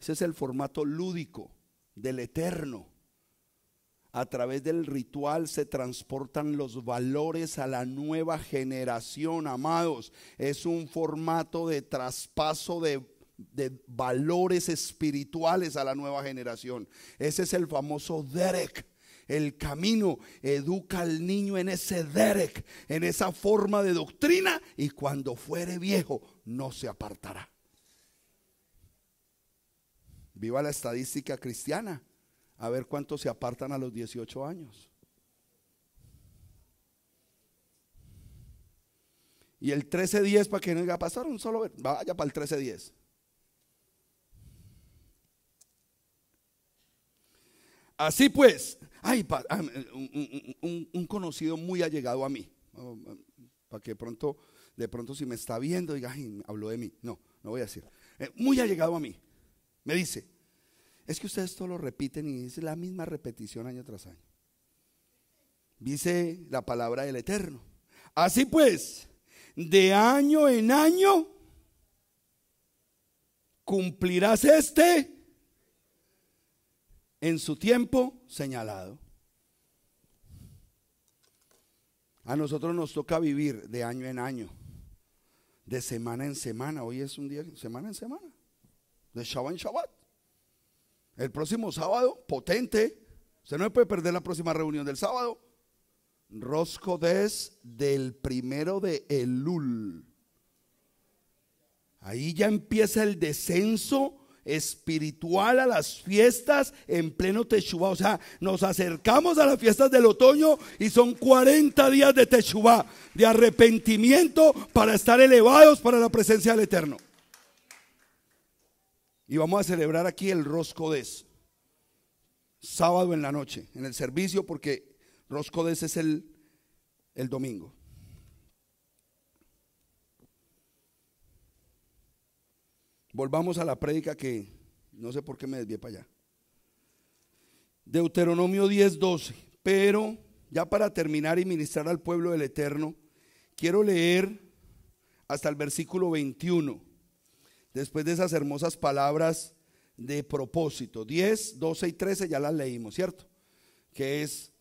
Ese es el formato lúdico del eterno. A través del ritual se transportan los valores a la nueva generación, amados. Es un formato de traspaso de, de valores espirituales a la nueva generación. Ese es el famoso Derek el camino, educa al niño en ese derek, en esa forma de doctrina, y cuando fuere viejo no se apartará. Viva la estadística cristiana, a ver cuántos se apartan a los 18 años. Y el 1310, para que no a pasar un solo, vaya para el 1310. Así pues, Ay, ah, un, conocido muy allegado a mí, oh, oh, para que pronto, de pronto si me está viendo, diga, ay, habló de mí. No, no voy a decir. Eh, muy allegado a mí. Me dice, es que ustedes todo lo repiten y es la misma repetición año tras año. Dice la palabra del Eterno. Así pues, de año en año cumplirás este en su tiempo señalado. A nosotros nos toca vivir de año en año, de semana en semana. Hoy es un día, semana en semana, de Shabbat en Shabbat. El próximo sábado, potente. Se no puede perder la próxima reunión del sábado. Roscodes del primero de Elul. Ahí ya empieza el descenso espiritual a las fiestas en pleno Techubá. O sea, nos acercamos a las fiestas del otoño y son 40 días de Techubá, de arrepentimiento para estar elevados para la presencia del Eterno. Y vamos a celebrar aquí el Roscodes, sábado en la noche, en el servicio, porque Roscodes es el domingo. Volvamos a la prédica que no sé por qué me desvié para allá. Deuteronomio 10, 12. Pero ya para terminar y ministrar al pueblo del Eterno, quiero leer hasta el versículo 21, después de esas hermosas palabras de propósito. 10, 12 y 13 ya las leímos, ¿cierto? Que es,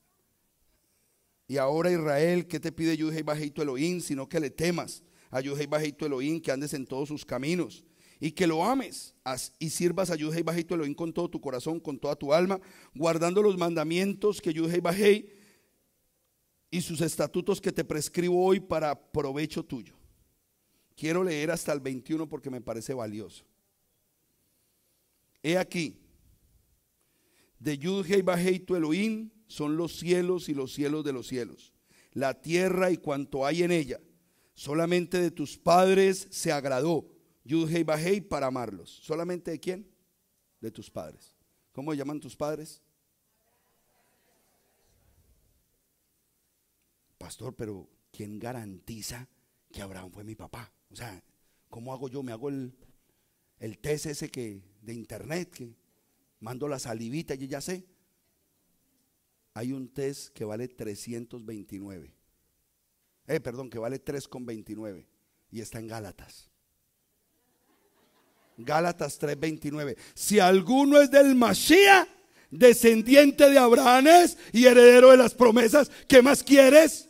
y ahora Israel, ¿qué te pide y Bajito Elohim? Sino que le temas a y Bajito Elohim, que andes en todos sus caminos y que lo ames y sirvas a Yudhei Bajei tu Elohim con todo tu corazón, con toda tu alma, guardando los mandamientos que Yudhei Bajei y sus estatutos que te prescribo hoy para provecho tuyo. Quiero leer hasta el 21 porque me parece valioso. He aquí, de Yudhei Bajei tu Elohim son los cielos y los cielos de los cielos, la tierra y cuanto hay en ella. Solamente de tus padres se agradó Yudhei para amarlos. ¿Solamente de quién? De tus padres. ¿Cómo llaman tus padres? Pastor, pero ¿quién garantiza que Abraham fue mi papá? O sea, ¿cómo hago yo? Me hago el, test ese que, de internet, que mando la salivita, yo ya sé. Hay un test que vale 329. Eh, perdón, que vale 3,29 y está en Gálatas. Gálatas 3:29. Si alguno es del Mashiach, descendiente de Abrahames y heredero de las promesas, ¿qué más quieres?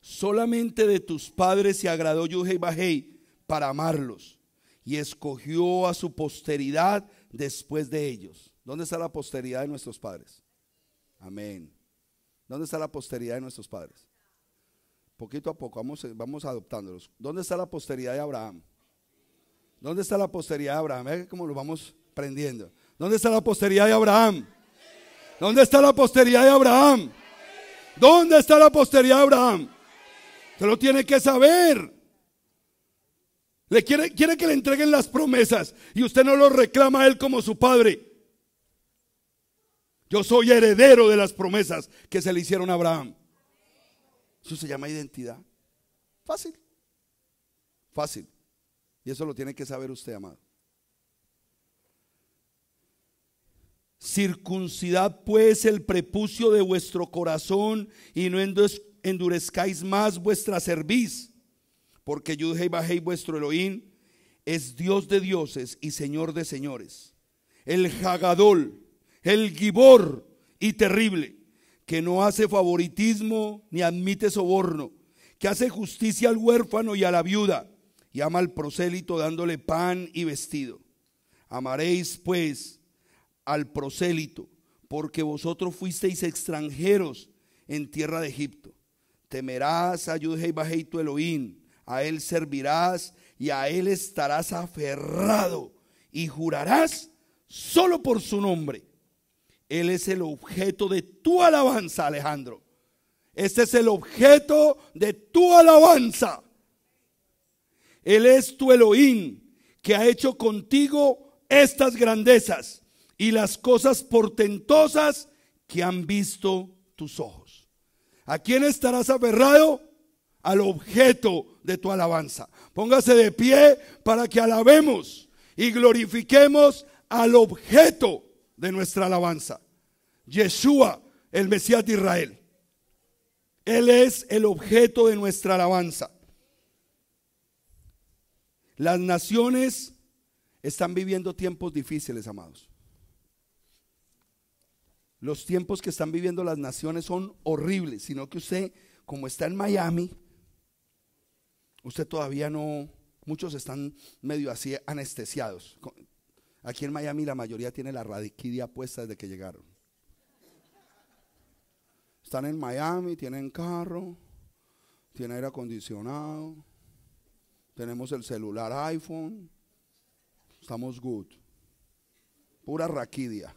Solamente de tus padres se agradó Yuhei Bajei para amarlos y escogió a su posteridad después de ellos. ¿Dónde está la posteridad de nuestros padres? Amén. ¿Dónde está la posteridad de nuestros padres? Poquito a poco vamos, vamos adoptándolos. ¿Dónde está la posteridad de Abraham? ¿Dónde está la posteridad de Abraham? Vean cómo lo vamos prendiendo. ¿Dónde está la posteridad de Abraham? ¿Dónde está la posteridad de Abraham? ¿Dónde está la posteridad de Abraham? Se lo tiene que saber. Le quiere, quiere que le entreguen las promesas y usted no lo reclama a él como su padre. Yo soy heredero de las promesas que se le hicieron a Abraham. Eso se llama identidad. Fácil. Fácil. Y eso lo tiene que saber usted, amado. Circuncidad pues el prepucio de vuestro corazón y no endurezcáis más vuestra cerviz, porque Yudhei Bajei vuestro Elohim es Dios de dioses y Señor de señores, el Jagadol, el Gibor y terrible que no hace favoritismo ni admite soborno, que hace justicia al huérfano y a la viuda, y ama al prosélito dándole pan y vestido. Amaréis pues al prosélito, porque vosotros fuisteis extranjeros en tierra de Egipto. Temerás a Yudhei tu Elohim, a él servirás y a él estarás aferrado y jurarás solo por su nombre él es el objeto de tu alabanza, Alejandro. Este es el objeto de tu alabanza. Él es tu Elohim que ha hecho contigo estas grandezas y las cosas portentosas que han visto tus ojos. ¿A quién estarás aferrado? Al objeto de tu alabanza. Póngase de pie para que alabemos y glorifiquemos al objeto de nuestra alabanza. Yeshua, el Mesías de Israel. Él es el objeto de nuestra alabanza. Las naciones están viviendo tiempos difíciles, amados. Los tiempos que están viviendo las naciones son horribles, sino que usted, como está en Miami, usted todavía no, muchos están medio así anestesiados. Aquí en Miami la mayoría tiene la raquidia puesta desde que llegaron. Están en Miami, tienen carro, tienen aire acondicionado, tenemos el celular iPhone, estamos good. Pura raquidia.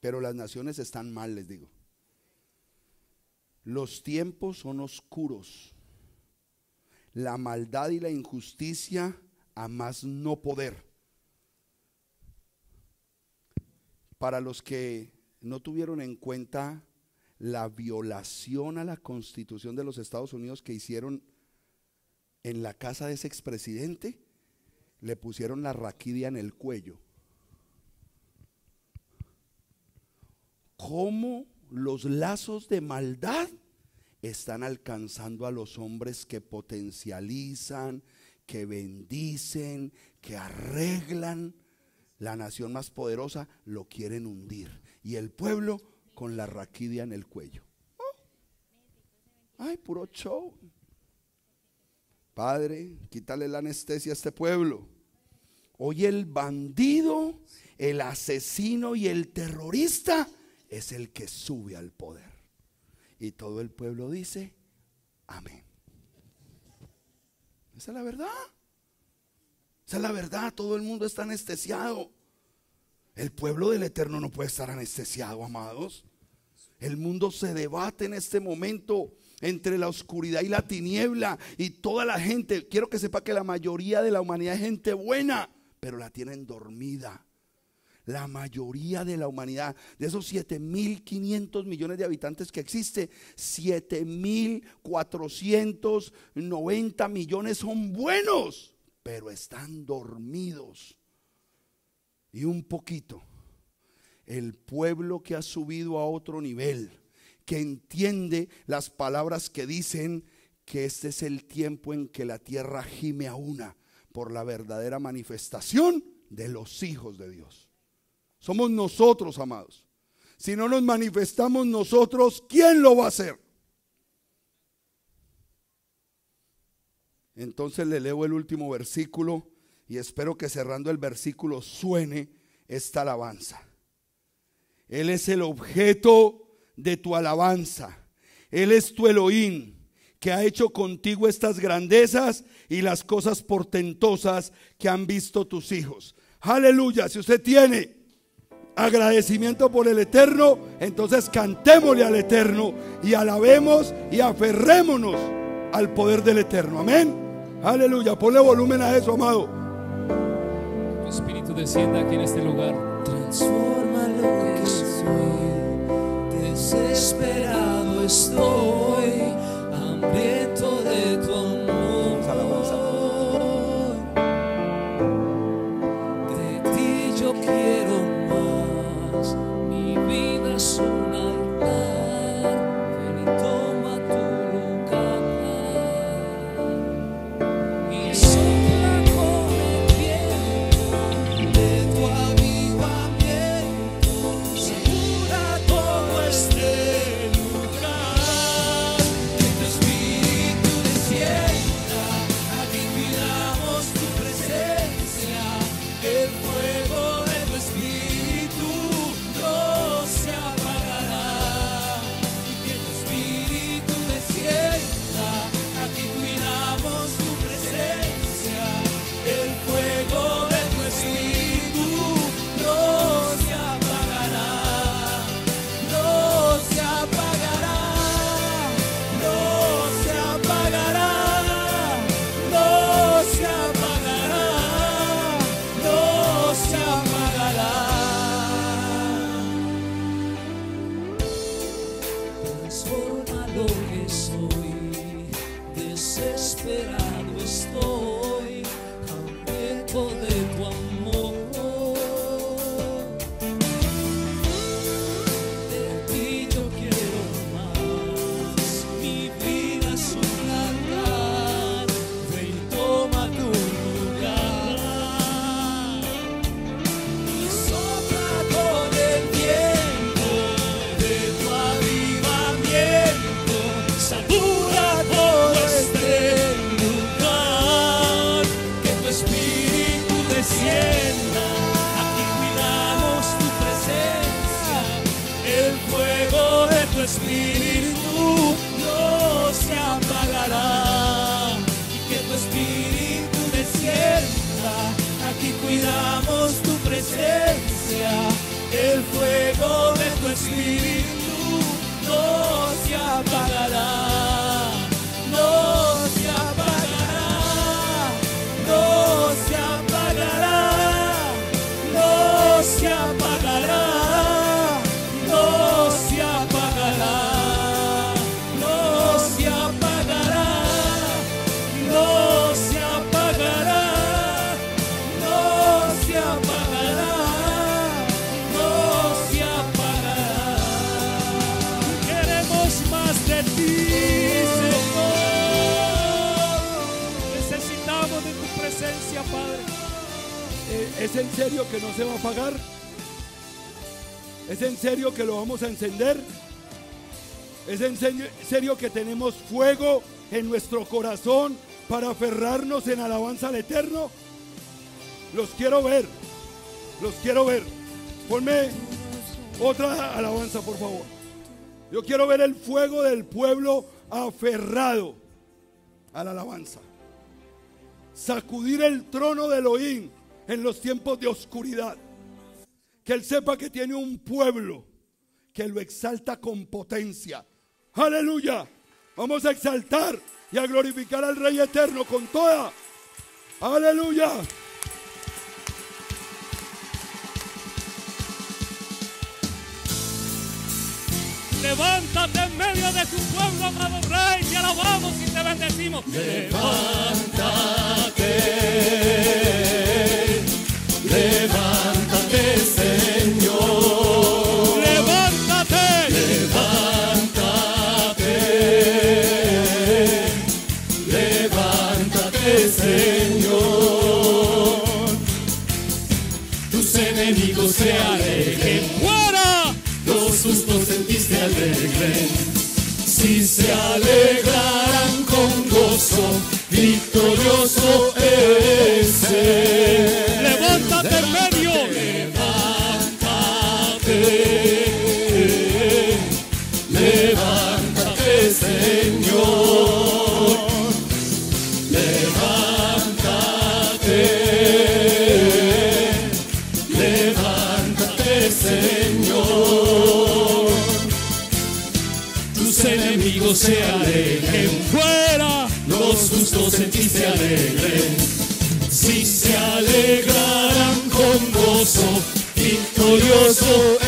Pero las naciones están mal, les digo. Los tiempos son oscuros. La maldad y la injusticia a más no poder. Para los que no tuvieron en cuenta la violación a la constitución de los Estados Unidos que hicieron en la casa de ese expresidente, le pusieron la raquidia en el cuello. ¿Cómo los lazos de maldad están alcanzando a los hombres que potencializan, que bendicen, que arreglan, la nación más poderosa lo quieren hundir. Y el pueblo con la raquidia en el cuello. Oh. Ay, puro show. Padre, quítale la anestesia a este pueblo. Hoy el bandido, el asesino y el terrorista es el que sube al poder. Y todo el pueblo dice, amén. Esa es la verdad. Esa es la verdad. Todo el mundo está anestesiado. El pueblo del Eterno no puede estar anestesiado, amados. El mundo se debate en este momento entre la oscuridad y la tiniebla. Y toda la gente, quiero que sepa que la mayoría de la humanidad es gente buena, pero la tienen dormida la mayoría de la humanidad, de esos 7.500 millones de habitantes que existe, 7.490 millones son buenos, pero están dormidos. Y un poquito, el pueblo que ha subido a otro nivel, que entiende las palabras que dicen que este es el tiempo en que la tierra gime a una por la verdadera manifestación de los hijos de Dios. Somos nosotros, amados. Si no nos manifestamos nosotros, ¿quién lo va a hacer? Entonces le leo el último versículo y espero que cerrando el versículo suene esta alabanza. Él es el objeto de tu alabanza. Él es tu Elohim que ha hecho contigo estas grandezas y las cosas portentosas que han visto tus hijos. Aleluya, si usted tiene agradecimiento por el eterno, entonces cantémosle al eterno y alabemos y aferrémonos al poder del eterno. Amén. Aleluya. Ponle volumen a eso, amado. Tu espíritu descienda aquí en este lugar. Transforma lo que soy. Desesperado estoy, hambriento de tu amor. en serio que no se va a apagar? ¿Es en serio que lo vamos a encender? ¿Es en serio que tenemos fuego en nuestro corazón para aferrarnos en alabanza al Eterno? Los quiero ver, los quiero ver. Ponme otra alabanza, por favor. Yo quiero ver el fuego del pueblo aferrado a la alabanza. Sacudir el trono de Elohim en los tiempos de oscuridad. Que Él sepa que tiene un pueblo que lo exalta con potencia. Aleluya. Vamos a exaltar y a glorificar al Rey Eterno con toda. Aleluya. Levántate en medio de tu pueblo, amado Rey, te alabamos y te bendecimos. Levántate. si se alegrarán con gozo, victorioso es él. se alegren. Fuera. Los justos en ti se alegren. Si se alegrarán con gozo, victorioso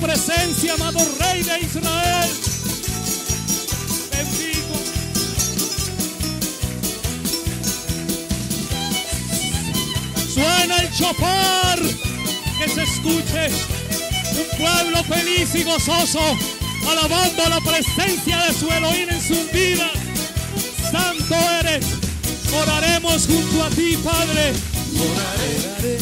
presencia, amado Rey de Israel. Bendito. Suena el chopar, que se escuche un pueblo feliz y gozoso, alabando la presencia de su Elohim en su vida Santo eres, oraremos junto a ti, Padre. Oraré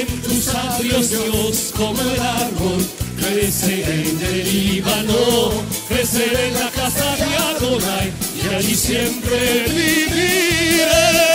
en tus atrios, Dios, como el árbol Pese en el Líbano, creceré en la casa de Adonai y allí siempre viviré.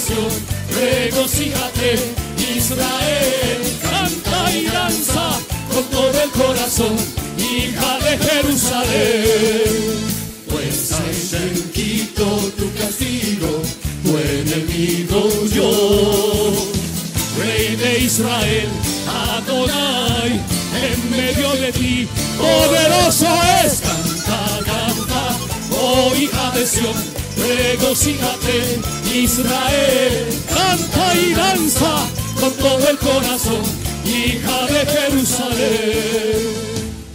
Regocíjate, Israel, canta y danza con todo el corazón, hija de Jerusalén. Pues se quitó tu castigo, tu enemigo yo. Rey de Israel, Adonai, en medio de ti, poderoso es. Canta, canta, oh hija de Sion, regocíjate Israel canta y danza con todo el corazón, hija de Jerusalén.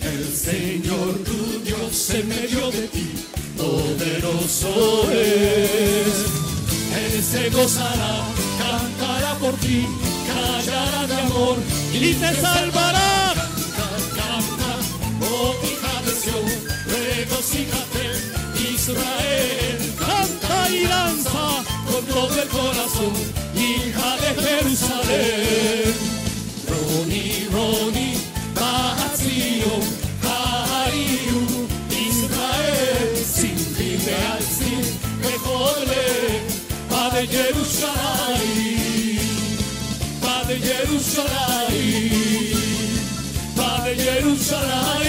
El Señor tu Dios en medio de ti, poderoso es. Él se gozará, cantará por ti, callará de amor y te salvará. Canta, canta, oh hija de Sion, regocíjate, Israel con todo el corazón, hija de Jerusalén. Roni, Roni, Bahatzio, Hariu, Israel, sin fin de mejor le Padre Jerusalén, Padre Jerusalén, Padre Jerusalén.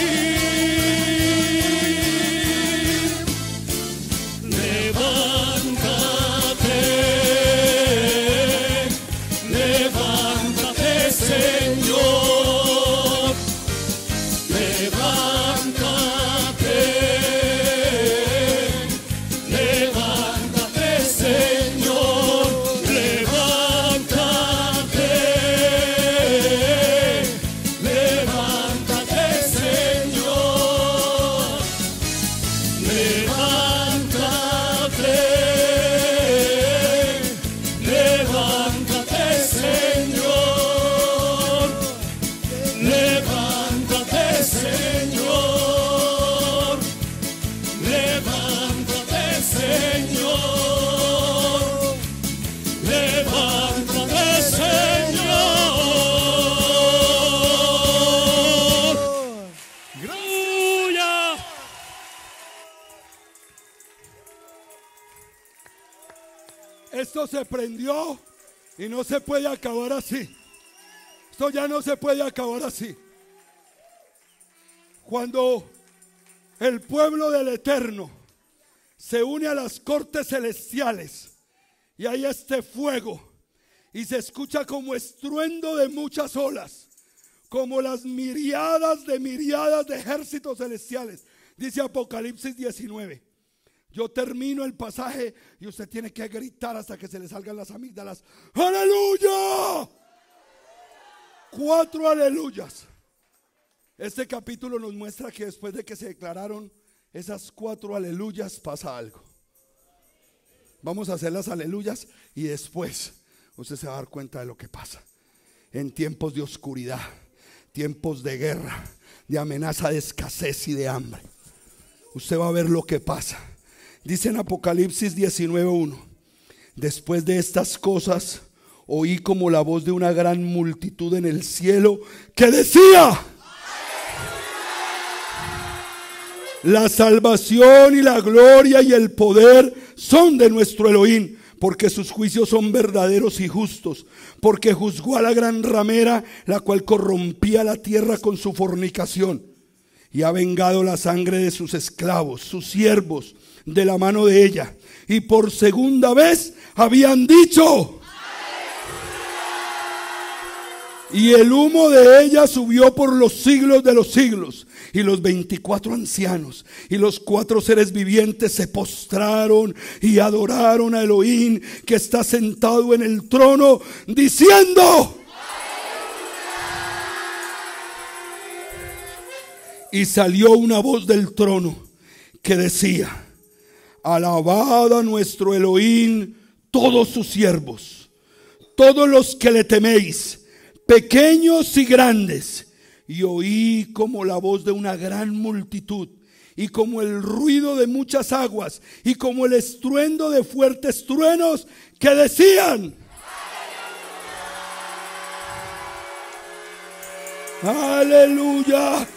y no se puede acabar así. Esto ya no se puede acabar así. Cuando el pueblo del Eterno se une a las cortes celestiales y hay este fuego y se escucha como estruendo de muchas olas, como las miriadas de miriadas de ejércitos celestiales, dice Apocalipsis 19. Yo termino el pasaje y usted tiene que gritar hasta que se le salgan las amígdalas. ¡Aleluya! Cuatro aleluyas. Este capítulo nos muestra que después de que se declararon esas cuatro aleluyas pasa algo. Vamos a hacer las aleluyas y después usted se va a dar cuenta de lo que pasa. En tiempos de oscuridad, tiempos de guerra, de amenaza de escasez y de hambre, usted va a ver lo que pasa Dice en Apocalipsis 19.1, después de estas cosas oí como la voz de una gran multitud en el cielo que decía, la salvación y la gloria y el poder son de nuestro Elohim porque sus juicios son verdaderos y justos, porque juzgó a la gran ramera, la cual corrompía la tierra con su fornicación, y ha vengado la sangre de sus esclavos, sus siervos, de la mano de ella. Y por segunda vez habían dicho. Y el humo de ella subió por los siglos de los siglos. Y los veinticuatro ancianos y los cuatro seres vivientes se postraron y adoraron a Elohim que está sentado en el trono diciendo. Y salió una voz del trono que decía Alabad nuestro Elohim todos sus siervos, todos los que le teméis, pequeños y grandes. Y oí como la voz de una gran multitud, y como el ruido de muchas aguas, y como el estruendo de fuertes truenos que decían, aleluya. ¡Aleluya!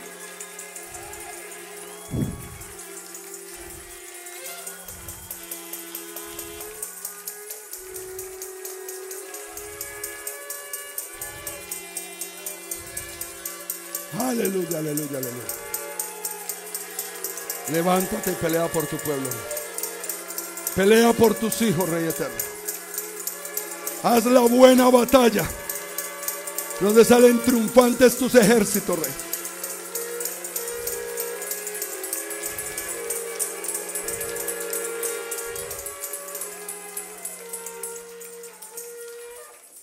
Aleluya, aleluya, aleluya. Levántate y pelea por tu pueblo. Pelea por tus hijos, Rey Eterno. Haz la buena batalla. Donde salen triunfantes tus ejércitos, Rey.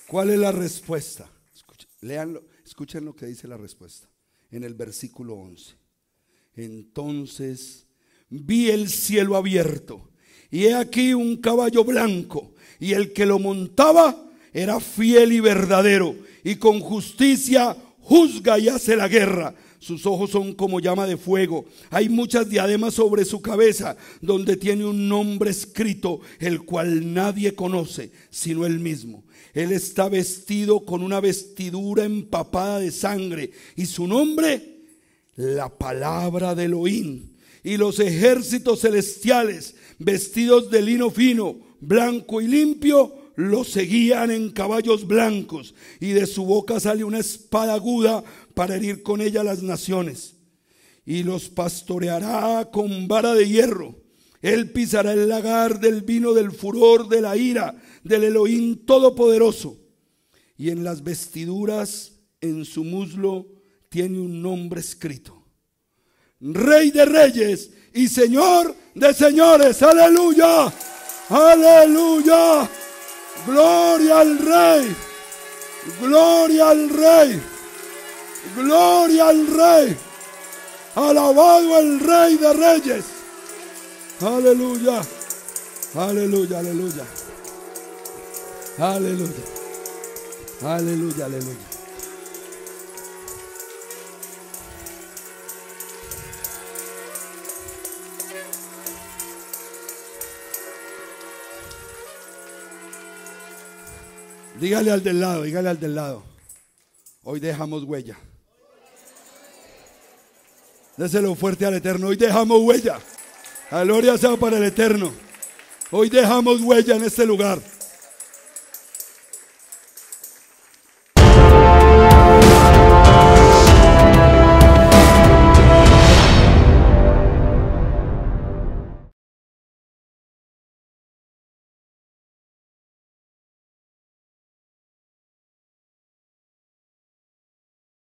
¿Cuál es la respuesta? Escuchen, escuchen lo que dice la respuesta en el versículo 11. Entonces vi el cielo abierto y he aquí un caballo blanco y el que lo montaba era fiel y verdadero y con justicia juzga y hace la guerra. Sus ojos son como llama de fuego. Hay muchas diademas sobre su cabeza, donde tiene un nombre escrito, el cual nadie conoce, sino él mismo. Él está vestido con una vestidura empapada de sangre y su nombre, la palabra de Elohim. Y los ejércitos celestiales, vestidos de lino fino, blanco y limpio, lo seguían en caballos blancos y de su boca sale una espada aguda para herir con ella las naciones. Y los pastoreará con vara de hierro. Él pisará el lagar del vino del furor, de la ira, del Elohim Todopoderoso. Y en las vestiduras, en su muslo, tiene un nombre escrito. Rey de reyes y Señor de señores. Aleluya. Aleluya. Gloria al Rey. Gloria al Rey. Gloria al Rey. Alabado el Rey de Reyes. Aleluya. Aleluya, aleluya. Aleluya. Aleluya, aleluya. Dígale al del lado, dígale al del lado. Hoy dejamos huella. Déselo fuerte al Eterno. Hoy dejamos huella. La gloria sea para el Eterno. Hoy dejamos huella en este lugar.